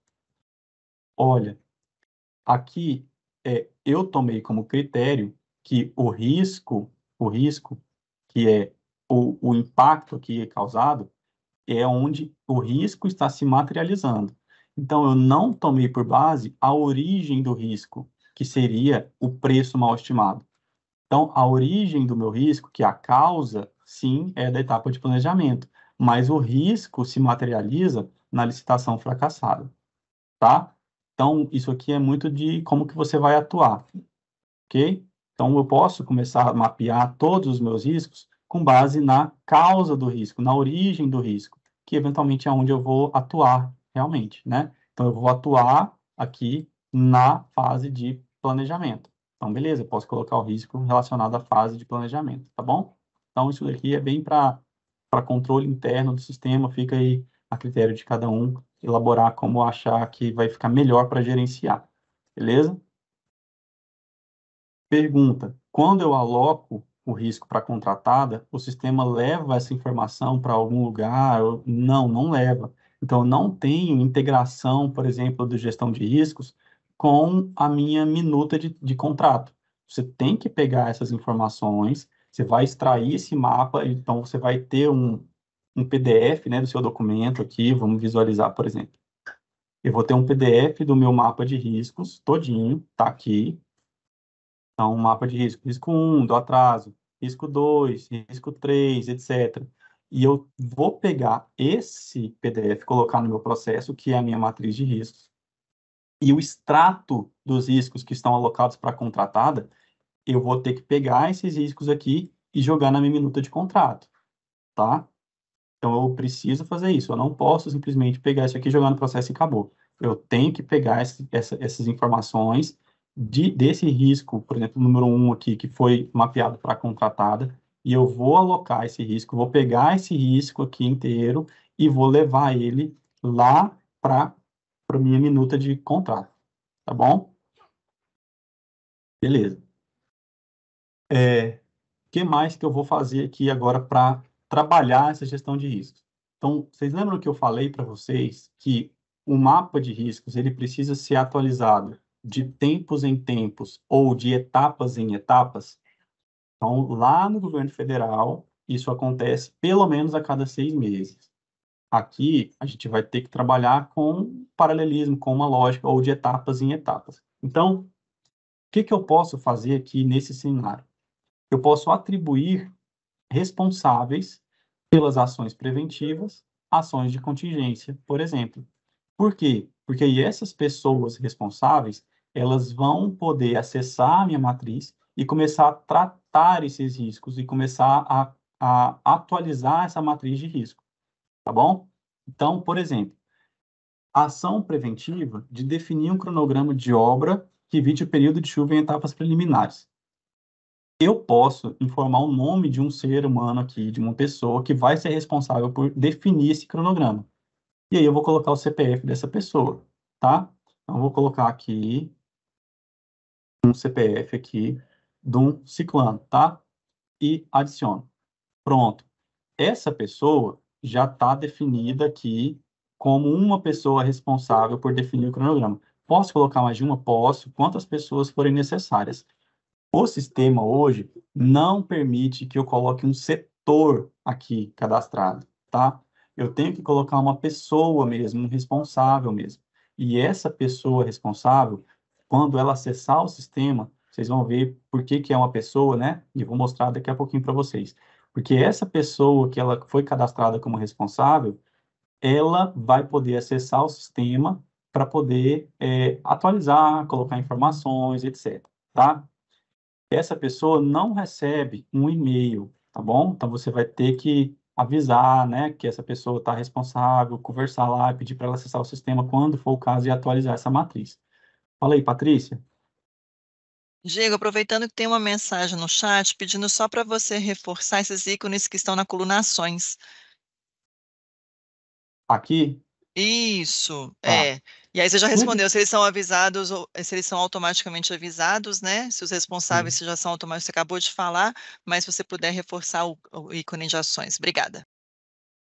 Olha, aqui é, eu tomei como critério que o risco, o risco que é o, o impacto que é causado é onde o risco está se materializando. Então, eu não tomei por base a origem do risco, que seria o preço mal estimado. Então, a origem do meu risco, que é a causa, sim, é da etapa de planejamento, mas o risco se materializa na licitação fracassada, tá? Então, isso aqui é muito de como que você vai atuar, ok? Então, eu posso começar a mapear todos os meus riscos com base na causa do risco, na origem do risco, que eventualmente é onde eu vou atuar realmente, né? Então, eu vou atuar aqui na fase de planejamento. Então, beleza, posso colocar o risco relacionado à fase de planejamento, tá bom? Então, isso daqui é bem para controle interno do sistema, fica aí a critério de cada um elaborar como achar que vai ficar melhor para gerenciar, beleza? Pergunta, quando eu aloco o risco para a contratada, o sistema leva essa informação para algum lugar? Não, não leva. Então, não tenho integração, por exemplo, de gestão de riscos com a minha minuta de, de contrato. Você tem que pegar essas informações, você vai extrair esse mapa, então você vai ter um, um PDF né, do seu documento aqui, vamos visualizar, por exemplo. Eu vou ter um PDF do meu mapa de riscos todinho, tá aqui, então, um mapa de risco, risco 1 do atraso, risco 2, risco 3, etc. E eu vou pegar esse PDF, colocar no meu processo, que é a minha matriz de riscos, e o extrato dos riscos que estão alocados para a contratada, eu vou ter que pegar esses riscos aqui e jogar na minha minuta de contrato, tá? Então, eu preciso fazer isso. Eu não posso simplesmente pegar isso aqui, jogar no processo e acabou. Eu tenho que pegar esse, essa, essas informações de, desse risco, por exemplo, número 1 um aqui, que foi mapeado para contratada, e eu vou alocar esse risco, vou pegar esse risco aqui inteiro e vou levar ele lá para a minha minuta de contrato, tá bom? Beleza. O é, que mais que eu vou fazer aqui agora para trabalhar essa gestão de riscos? Então, vocês lembram que eu falei para vocês que o mapa de riscos ele precisa ser atualizado de tempos em tempos ou de etapas em etapas. Então, lá no governo federal, isso acontece pelo menos a cada seis meses. Aqui, a gente vai ter que trabalhar com paralelismo, com uma lógica ou de etapas em etapas. Então, o que, que eu posso fazer aqui nesse cenário? Eu posso atribuir responsáveis pelas ações preventivas, ações de contingência, por exemplo. Por quê? Porque essas pessoas responsáveis, elas vão poder acessar a minha matriz e começar a tratar esses riscos e começar a, a atualizar essa matriz de risco, tá bom? Então, por exemplo, a ação preventiva de definir um cronograma de obra que evite o período de chuva em etapas preliminares. Eu posso informar o nome de um ser humano aqui, de uma pessoa que vai ser responsável por definir esse cronograma. E aí eu vou colocar o CPF dessa pessoa, tá? Então, eu vou colocar aqui um CPF aqui de um ciclano, tá? E adiciono. Pronto. Essa pessoa já está definida aqui como uma pessoa responsável por definir o cronograma. Posso colocar mais de uma? Posso, quantas pessoas forem necessárias. O sistema hoje não permite que eu coloque um setor aqui cadastrado, tá? Eu tenho que colocar uma pessoa mesmo, um responsável mesmo. E essa pessoa responsável quando ela acessar o sistema, vocês vão ver por que, que é uma pessoa, né? E vou mostrar daqui a pouquinho para vocês. Porque essa pessoa que ela foi cadastrada como responsável, ela vai poder acessar o sistema para poder é, atualizar, colocar informações, etc. Tá? Essa pessoa não recebe um e-mail, tá bom? Então você vai ter que avisar, né, que essa pessoa está responsável, conversar lá, pedir para ela acessar o sistema quando for o caso e atualizar essa matriz. Fala aí, Patrícia. Diego, aproveitando que tem uma mensagem no chat pedindo só para você reforçar esses ícones que estão na coluna Ações. Aqui? Isso, tá. é. E aí você já respondeu se eles são avisados, se eles são automaticamente avisados, né? Se os responsáveis Sim. já são automáticos, você acabou de falar, mas se você puder reforçar o, o ícone de ações. Obrigada.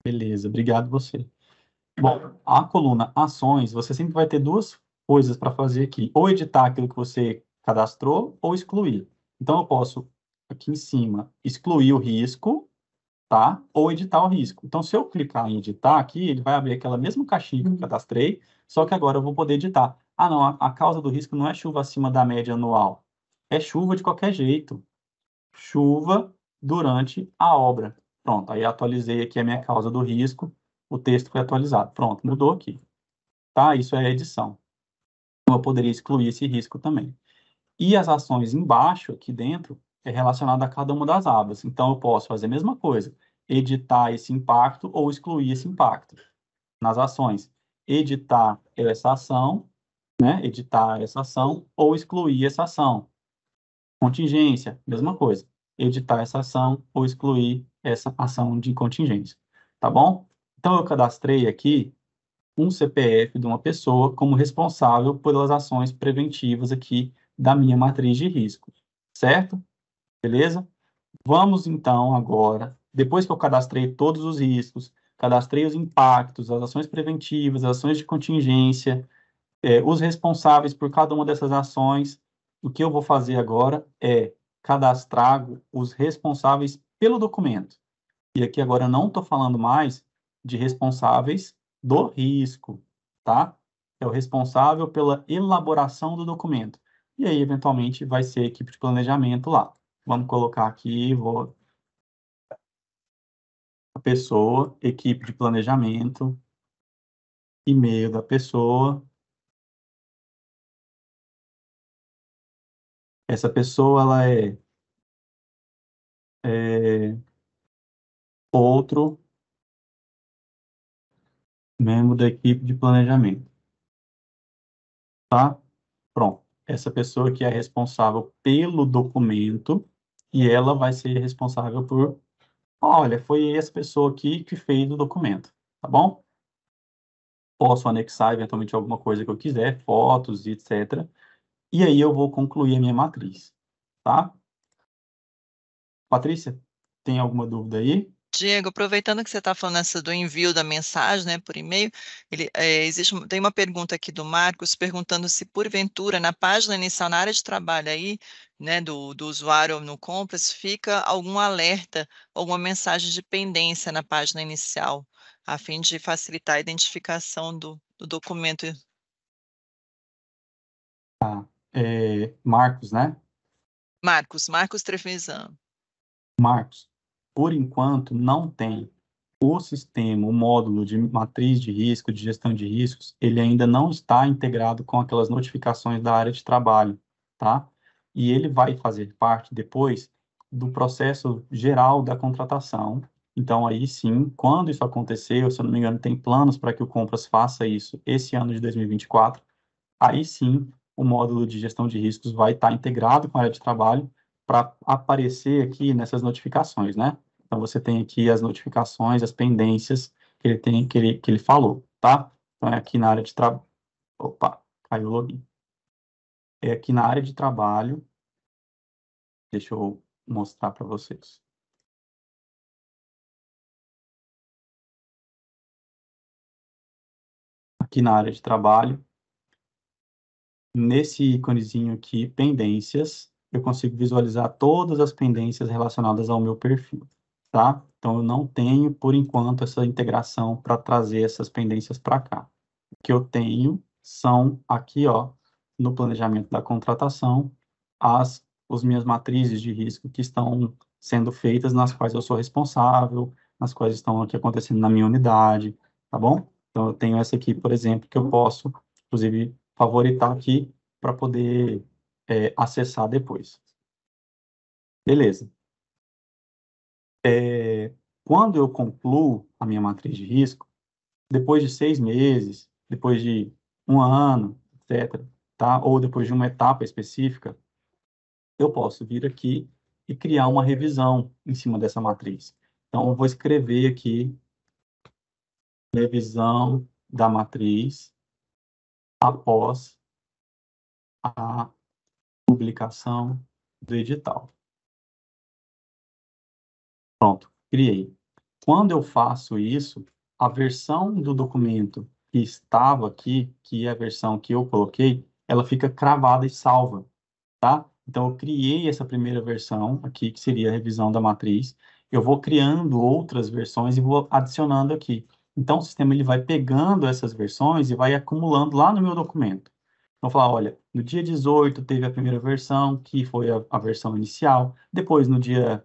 Beleza, obrigado você. Bom, a coluna ações, você sempre vai ter duas coisas para fazer aqui. Ou editar aquilo que você cadastrou, ou excluir. Então, eu posso, aqui em cima, excluir o risco, tá? Ou editar o risco. Então, se eu clicar em editar aqui, ele vai abrir aquela mesma caixinha que eu uhum. cadastrei, só que agora eu vou poder editar. Ah, não, a, causa do risco não é chuva acima da média anual. É chuva de qualquer jeito. Chuva durante a obra. Pronto, aí atualizei aqui a minha causa do risco, o texto foi atualizado. Pronto, mudou aqui. Tá? Isso é edição eu poderia excluir esse risco também. E as ações embaixo, aqui dentro, é relacionada a cada uma das abas. Então, eu posso fazer a mesma coisa, editar esse impacto ou excluir esse impacto nas ações. Editar essa ação, né? editar essa ação ou excluir essa ação. Contingência, mesma coisa. Editar essa ação ou excluir essa ação de contingência. Tá bom? Então, eu cadastrei aqui um CPF de uma pessoa como responsável pelas ações preventivas aqui da minha matriz de risco, certo? Beleza? Vamos então agora, depois que eu cadastrei todos os riscos, cadastrei os impactos, as ações preventivas, as ações de contingência, é, os responsáveis por cada uma dessas ações, o que eu vou fazer agora é cadastrar os responsáveis pelo documento. E aqui agora eu não estou falando mais de responsáveis do risco, tá? É o responsável pela elaboração do documento. E aí, eventualmente, vai ser a equipe de planejamento lá. Vamos colocar aqui, vou... A pessoa, equipe de planejamento, e-mail da pessoa. Essa pessoa, ela é, é outro membro da equipe de planejamento. Tá? Pronto. Essa pessoa que é responsável pelo documento e ela vai ser responsável por, olha, foi essa pessoa aqui que fez o documento, tá bom? Posso anexar eventualmente alguma coisa que eu quiser, fotos e etc. E aí eu vou concluir a minha matriz, tá? Patrícia, tem alguma dúvida aí? Diego, aproveitando que você está falando essa do envio da mensagem né, por e-mail, ele, é, existe, tem uma pergunta aqui do Marcos perguntando se, porventura, na página inicial, na área de trabalho aí, né, do, do usuário no compras, fica algum alerta, alguma mensagem de pendência na página inicial, a fim de facilitar a identificação do, do documento. Ah, é, Marcos, né? Marcos, Marcos Trevisan. Marcos por enquanto, não tem. O sistema, o módulo de matriz de risco, de gestão de riscos, ele ainda não está integrado com aquelas notificações da área de trabalho, tá? E ele vai fazer parte depois do processo geral da contratação. Então, aí sim, quando isso acontecer, se eu não me engano, tem planos para que o Compras faça isso esse ano de 2024, aí sim o módulo de gestão de riscos vai estar integrado com a área de trabalho para aparecer aqui nessas notificações, né? Então você tem aqui as notificações, as pendências que ele tem, que ele, que ele falou, tá? Então é aqui na área de trabalho. Opa, caiu o login. É aqui na área de trabalho. Deixa eu mostrar para vocês. Aqui na área de trabalho, nesse íconezinho aqui, pendências, eu consigo visualizar todas as pendências relacionadas ao meu perfil tá? Então eu não tenho, por enquanto, essa integração para trazer essas pendências para cá. O que eu tenho são aqui, ó, no planejamento da contratação, as, as minhas matrizes de risco que estão sendo feitas, nas quais eu sou responsável, nas quais estão aqui acontecendo na minha unidade, tá bom? Então, eu tenho essa aqui, por exemplo, que eu posso, inclusive, favoritar aqui para poder é, acessar depois. Beleza é, quando eu concluo a minha matriz de risco, depois de seis meses, depois de um ano, etc., tá? ou depois de uma etapa específica, eu posso vir aqui e criar uma revisão em cima dessa matriz. Então, eu vou escrever aqui revisão da matriz após a publicação do edital. Pronto, criei. Quando eu faço isso, a versão do documento que estava aqui, que é a versão que eu coloquei, ela fica cravada e salva, tá? Então, eu criei essa primeira versão aqui, que seria a revisão da matriz. Eu vou criando outras versões e vou adicionando aqui. Então, o sistema ele vai pegando essas versões e vai acumulando lá no meu documento. Então, falar, olha, no dia 18 teve a primeira versão, que foi a, a versão inicial. Depois, no dia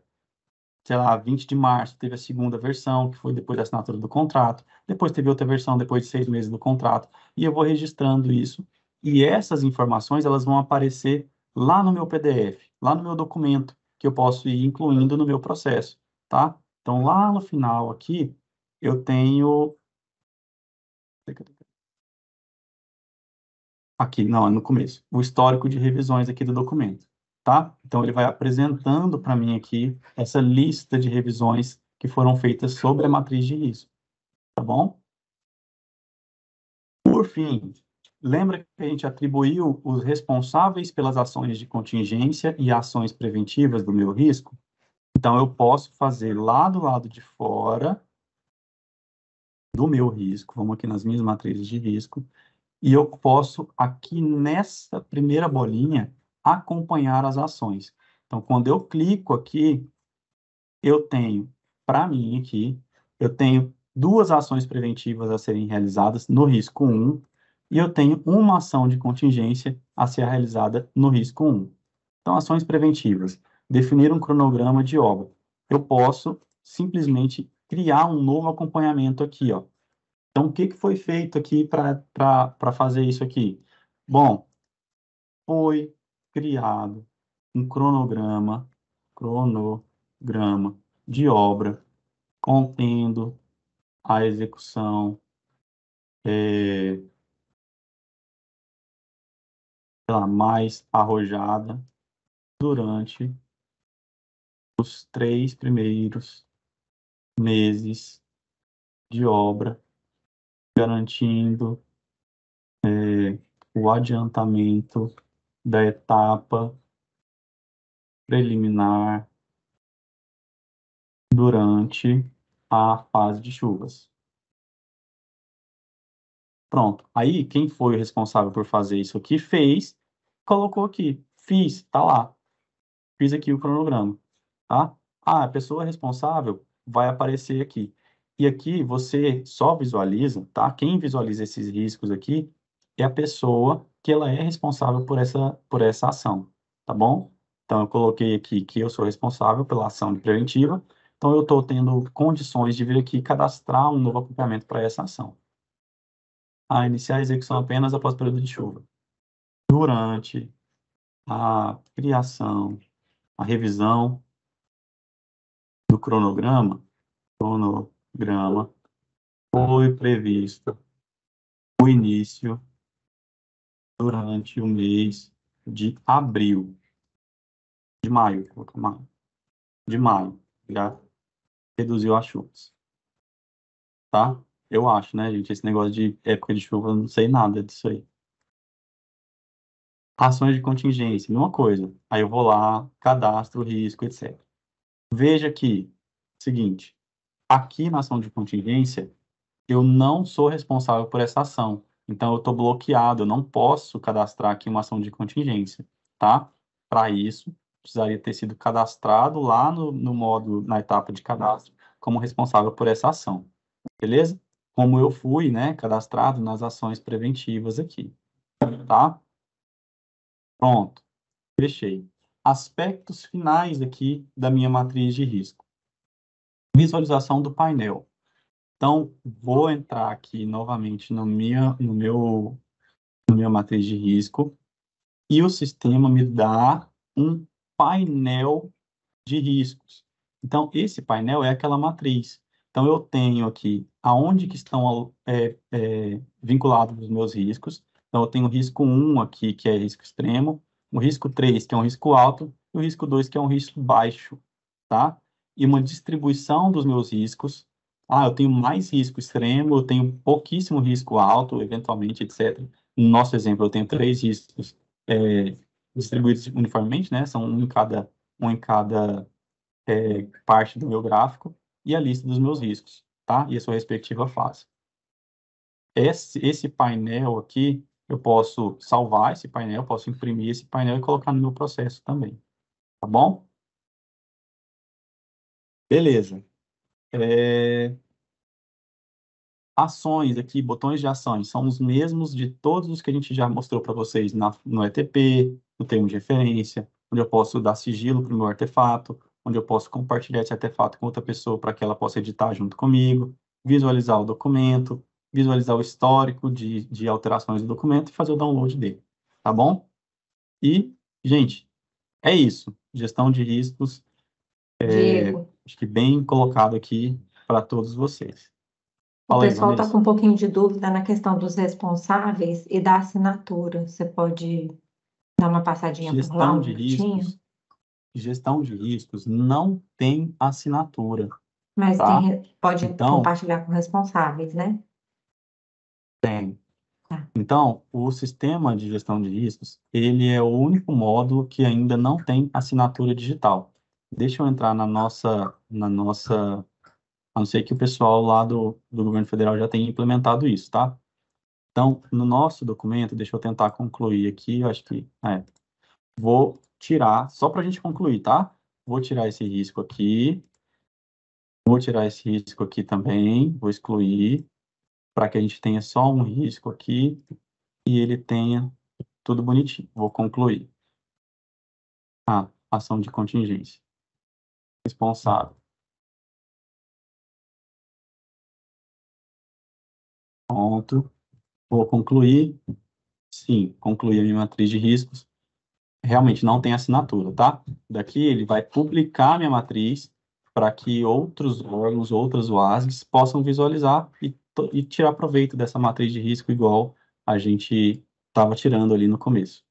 sei lá, 20 de março teve a segunda versão, que foi depois da assinatura do contrato, depois teve outra versão depois de seis meses do contrato, e eu vou registrando isso, e essas informações elas vão aparecer lá no meu PDF, lá no meu documento, que eu posso ir incluindo no meu processo, tá? Então, lá no final aqui, eu tenho... Aqui, não, é no começo. O histórico de revisões aqui do documento tá? Então ele vai apresentando para mim aqui essa lista de revisões que foram feitas sobre a matriz de risco, tá bom? Por fim, lembra que a gente atribuiu os responsáveis pelas ações de contingência e ações preventivas do meu risco? Então eu posso fazer lá do lado de fora do meu risco, vamos aqui nas minhas matrizes de risco, e eu posso aqui nessa primeira bolinha acompanhar as ações. Então, quando eu clico aqui, eu tenho, para mim aqui, eu tenho duas ações preventivas a serem realizadas no risco 1 e eu tenho uma ação de contingência a ser realizada no risco 1. Então, ações preventivas. Definir um cronograma de obra. Eu posso simplesmente criar um novo acompanhamento aqui, ó. Então, o que, que foi feito aqui para fazer isso aqui? Bom, foi criado um cronograma, cronograma de obra contendo a execução é, mais arrojada durante os três primeiros meses de obra, garantindo é, o adiantamento da etapa preliminar durante a fase de chuvas. Pronto. Aí, quem foi o responsável por fazer isso aqui fez, colocou aqui. Fiz, tá lá. Fiz aqui o cronograma, tá? Ah, a pessoa responsável vai aparecer aqui. E aqui você só visualiza, tá? Quem visualiza esses riscos aqui é a pessoa que ela é responsável por essa, por essa ação, tá bom? Então, eu coloquei aqui que eu sou responsável pela ação preventiva, então eu estou tendo condições de vir aqui cadastrar um novo acompanhamento para essa ação. A iniciar a execução apenas após o período de chuva. Durante a criação, a revisão do cronograma, cronograma, foi previsto o início durante o mês de abril. De maio, colocar maio. De maio, já reduziu as chuvas. Tá? Eu acho, né, gente? Esse negócio de época de chuva, eu não sei nada disso aí. Ações de contingência, mesma coisa. Aí eu vou lá, cadastro, risco, etc. Veja que, seguinte, aqui na ação de contingência, eu não sou responsável por essa ação. Então, eu estou bloqueado, eu não posso cadastrar aqui uma ação de contingência, tá? Para isso, precisaria ter sido cadastrado lá no, no módulo, na etapa de cadastro, como responsável por essa ação, beleza? Como eu fui, né, cadastrado nas ações preventivas aqui, tá? Pronto, fechei. Aspectos finais aqui da minha matriz de risco. Visualização do painel. Então, vou entrar aqui novamente no, minha, no meu matriz de risco e o sistema me dá um painel de riscos. Então, esse painel é aquela matriz. Então, eu tenho aqui aonde que estão é, é, vinculados os meus riscos. Então, eu tenho o risco 1 aqui, que é risco extremo, o risco 3, que é um risco alto, e o risco 2, que é um risco baixo, tá? E uma distribuição dos meus riscos ah, eu tenho mais risco extremo, eu tenho pouquíssimo risco alto, eventualmente, etc. No nosso exemplo, eu tenho três riscos é, distribuídos uniformemente, né? São um em cada, um em cada é, parte do meu gráfico e a lista dos meus riscos, tá? E a sua respectiva fase. Esse, esse painel aqui, eu posso salvar esse painel, posso imprimir esse painel e colocar no meu processo também, tá bom? Beleza. É... Ações aqui, botões de ações, são os mesmos de todos os que a gente já mostrou para vocês na, no ETP, no termo de referência, onde eu posso dar sigilo para o meu artefato, onde eu posso compartilhar esse artefato com outra pessoa para que ela possa editar junto comigo, visualizar o documento, visualizar o histórico de, de alterações do documento e fazer o download dele, tá bom? E, gente, é isso. Gestão de riscos. É, acho que bem colocado aqui para todos vocês. O pessoal está com um pouquinho de dúvida na questão dos responsáveis e da assinatura. Você pode dar uma passadinha gestão por lá, de riscos, Gestão de riscos não tem assinatura. Mas tá? tem, pode então, compartilhar com responsáveis, né? Tem. Tá. Então, o sistema de gestão de riscos, ele é o único módulo que ainda não tem assinatura digital. Deixa eu entrar na nossa, na nossa, a não ser que o pessoal lá do, do governo federal já tenha implementado isso, tá? Então, no nosso documento, deixa eu tentar concluir aqui, eu acho que, é, vou tirar, só para a gente concluir, tá? Vou tirar esse risco aqui, vou tirar esse risco aqui também, vou excluir, para que a gente tenha só um risco aqui e ele tenha tudo bonitinho. Vou concluir. a tá, ação de contingência responsável Pronto. Vou concluir. Sim, concluí a minha matriz de riscos. Realmente não tem assinatura, tá? Daqui ele vai publicar minha matriz para que outros órgãos, outras OASGs possam visualizar e, e, tirar proveito dessa matriz de risco igual a gente estava tirando ali no começo.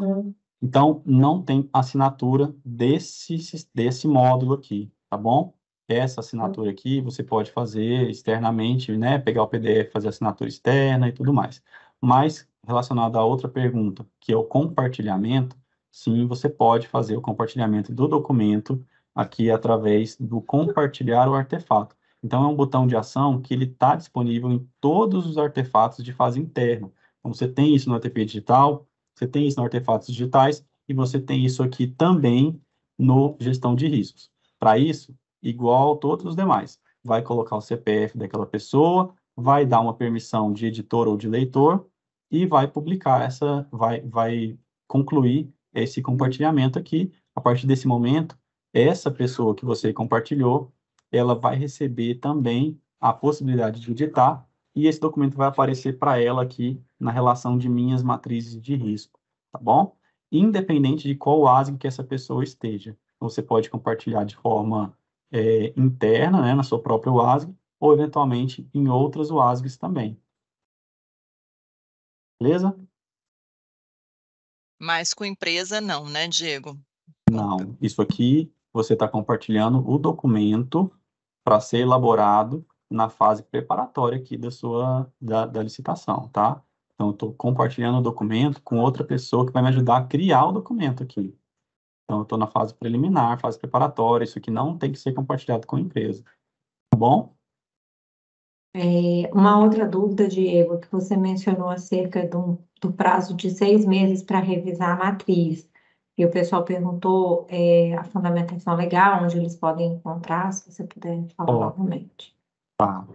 Hum. Então, não tem assinatura desse, desse módulo aqui, tá bom? Essa assinatura aqui você pode fazer externamente, né? Pegar o PDF, fazer assinatura externa e tudo mais. Mas, relacionado à outra pergunta, que é o compartilhamento, sim, você pode fazer o compartilhamento do documento aqui através do compartilhar o artefato. Então, é um botão de ação que ele está disponível em todos os artefatos de fase interna. Então, você tem isso no ATP Digital, você tem isso no artefatos digitais e você tem isso aqui também no gestão de riscos. Para isso, igual todos os demais, vai colocar o CPF daquela pessoa, vai dar uma permissão de editor ou de leitor e vai publicar essa, vai, vai concluir esse compartilhamento aqui. A partir desse momento, essa pessoa que você compartilhou, ela vai receber também a possibilidade de editar e esse documento vai aparecer para ela aqui na relação de minhas matrizes de risco, tá bom? Independente de qual ASIC que essa pessoa esteja. Você pode compartilhar de forma é, interna, né, na sua própria UASG, ou eventualmente em outras UASGs também. Beleza? Mas com empresa não, né, Diego? Não, isso aqui você está compartilhando o documento para ser elaborado na fase preparatória aqui da sua da, da licitação, tá? Então, estou compartilhando o documento com outra pessoa que vai me ajudar a criar o documento aqui. Então, estou na fase preliminar, fase preparatória, isso aqui não tem que ser compartilhado com a empresa, tá bom? É, uma outra dúvida, Diego, que você mencionou acerca do, do prazo de seis meses para revisar a matriz. E o pessoal perguntou é, a fundamentação legal, onde eles podem encontrar, se você puder falar novamente. Tá.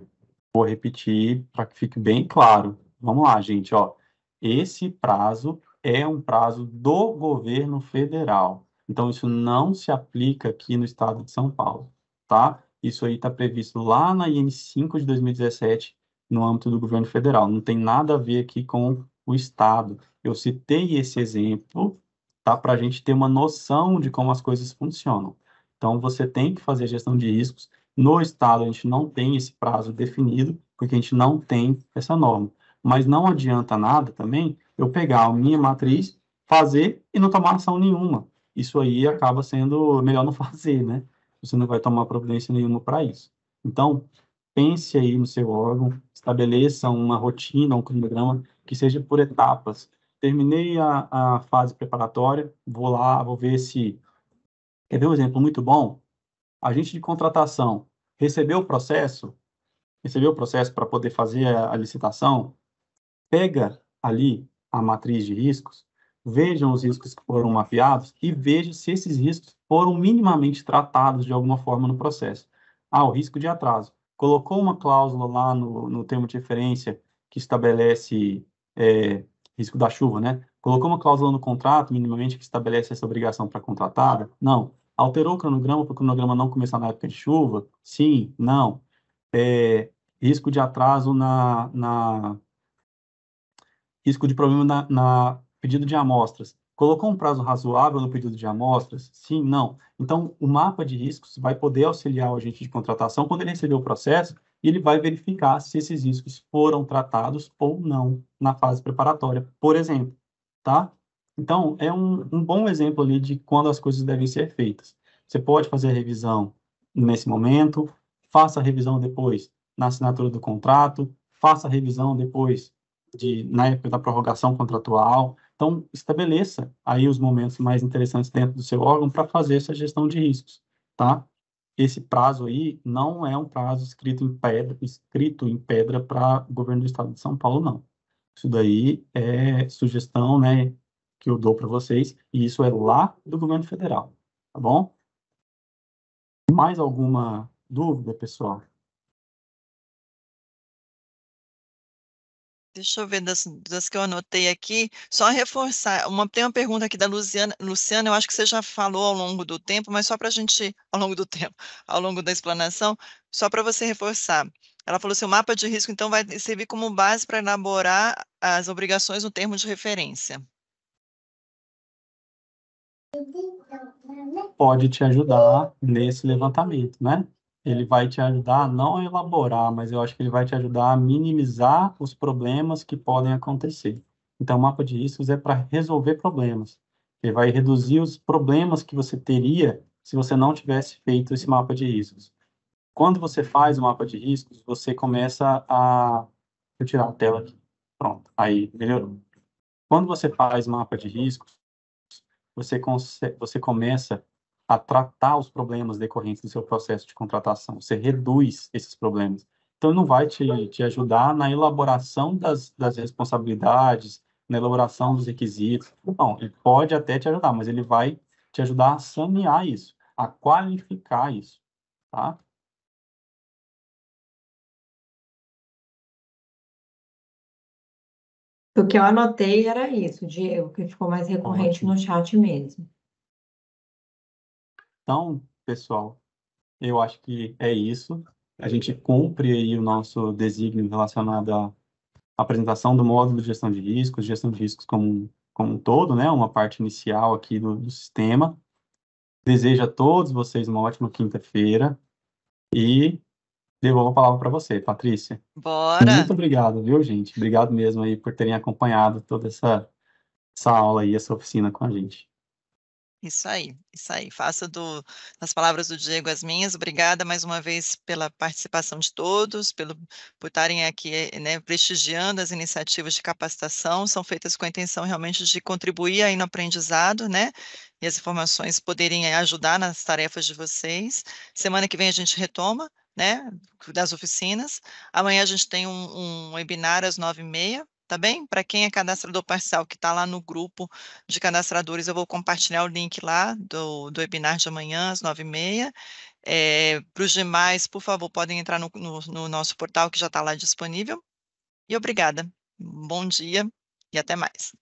Vou repetir para que fique bem claro. Vamos lá, gente. Ó, esse prazo é um prazo do governo federal. Então, isso não se aplica aqui no estado de São Paulo, tá? Isso aí está previsto lá na IN 5 de 2017, no âmbito do governo federal. Não tem nada a ver aqui com o estado. Eu citei esse exemplo, tá? Para a gente ter uma noção de como as coisas funcionam. Então, você tem que fazer gestão de riscos no Estado, a gente não tem esse prazo definido, porque a gente não tem essa norma. Mas não adianta nada também eu pegar a minha matriz, fazer e não tomar ação nenhuma. Isso aí acaba sendo melhor não <laughs> fazer, né? Você não vai tomar providência nenhuma para isso. Então, pense aí no seu órgão, estabeleça uma rotina, um cronograma que seja por etapas. Terminei a, a fase preparatória, vou lá, vou ver se. Quer ver um exemplo muito bom? agente de contratação recebeu o processo, recebeu o processo para poder fazer a, a licitação, pega ali a matriz de riscos, vejam os riscos que foram mapeados e veja se esses riscos foram minimamente tratados de alguma forma no processo. Ah, o risco de atraso. Colocou uma cláusula lá no, no termo de referência que estabelece é, risco da chuva, né? Colocou uma cláusula no contrato, minimamente, que estabelece essa obrigação para contratada? Não. Alterou o cronograma para o cronograma não começar na época de chuva? Sim, não. É, risco de atraso na, na, risco de problema na, na pedido de amostras. Colocou um prazo razoável no pedido de amostras? Sim, não. Então, o mapa de riscos vai poder auxiliar o agente de contratação quando ele receber o processo e ele vai verificar se esses riscos foram tratados ou não na fase preparatória, por exemplo, tá? Então, é um, um bom exemplo ali de quando as coisas devem ser feitas. Você pode fazer a revisão nesse momento, faça a revisão depois na assinatura do contrato, faça a revisão depois de, na época da prorrogação contratual. Então, estabeleça aí os momentos mais interessantes dentro do seu órgão para fazer essa gestão de riscos, tá? Esse prazo aí não é um prazo escrito em pedra, escrito em pedra para o governo do estado de São Paulo, não. Isso daí é sugestão, né, que eu dou para vocês, e isso é lá do governo federal, tá bom? Mais alguma dúvida, pessoal? Deixa eu ver das, das, que eu anotei aqui, só reforçar. Uma, tem uma pergunta aqui da Luciana, Luciana, eu acho que você já falou ao longo do tempo, mas só para a gente, ao longo do <laughs> tempo, ao longo da explanação, só para você reforçar. Ela falou assim: o mapa de risco, então, vai servir como base para elaborar as obrigações no termo de referência pode te ajudar nesse levantamento, né? Ele vai te ajudar a não elaborar, mas eu acho que ele vai te ajudar a minimizar os problemas que podem acontecer. Então, o mapa de riscos é para resolver problemas. Ele vai reduzir os problemas que você teria se você não tivesse feito esse mapa de riscos. Quando você faz o mapa de riscos, você começa a. Vou eu tirar a tela aqui. Pronto, aí melhorou. Quando você faz mapa de riscos, você, você começa a tratar os problemas decorrentes do seu processo de contratação, você reduz esses problemas. Então, não vai te, te ajudar na elaboração das, das responsabilidades, na elaboração dos requisitos. Não, ele pode até te ajudar, mas ele vai te ajudar a sanear isso, a qualificar isso, tá? O que eu anotei era isso, Diego, que ficou mais recorrente no chat mesmo. Então, pessoal, eu acho que é isso. A gente cumpre aí o nosso desígnio relacionado à apresentação do módulo de gestão de riscos, gestão de riscos como, como um todo, né? Uma parte inicial aqui do, do sistema. Desejo a todos vocês uma ótima quinta-feira e devolvo a palavra para você, Patrícia. Bora! Muito obrigado, viu, gente? Obrigado mesmo aí por terem acompanhado toda essa, essa aula e essa oficina com a gente. Isso aí, isso aí. Faça do, das palavras do Diego as minhas. Obrigada mais uma vez pela participação de todos, pelo, por estarem aqui né, prestigiando as iniciativas de capacitação. São feitas com a intenção realmente de contribuir aí no aprendizado, né? E as informações poderem eh, ajudar nas tarefas de vocês. Semana que vem a gente retoma né, das oficinas. Amanhã a gente tem um, um webinar às nove e meia, tá bem? Para quem é cadastrador parcial que está lá no grupo de cadastradores, eu vou compartilhar o link lá do, do webinar de amanhã, às nove e meia. É, Para os demais, por favor, podem entrar no, no, no nosso portal que já está lá disponível. E obrigada. Bom dia e até mais.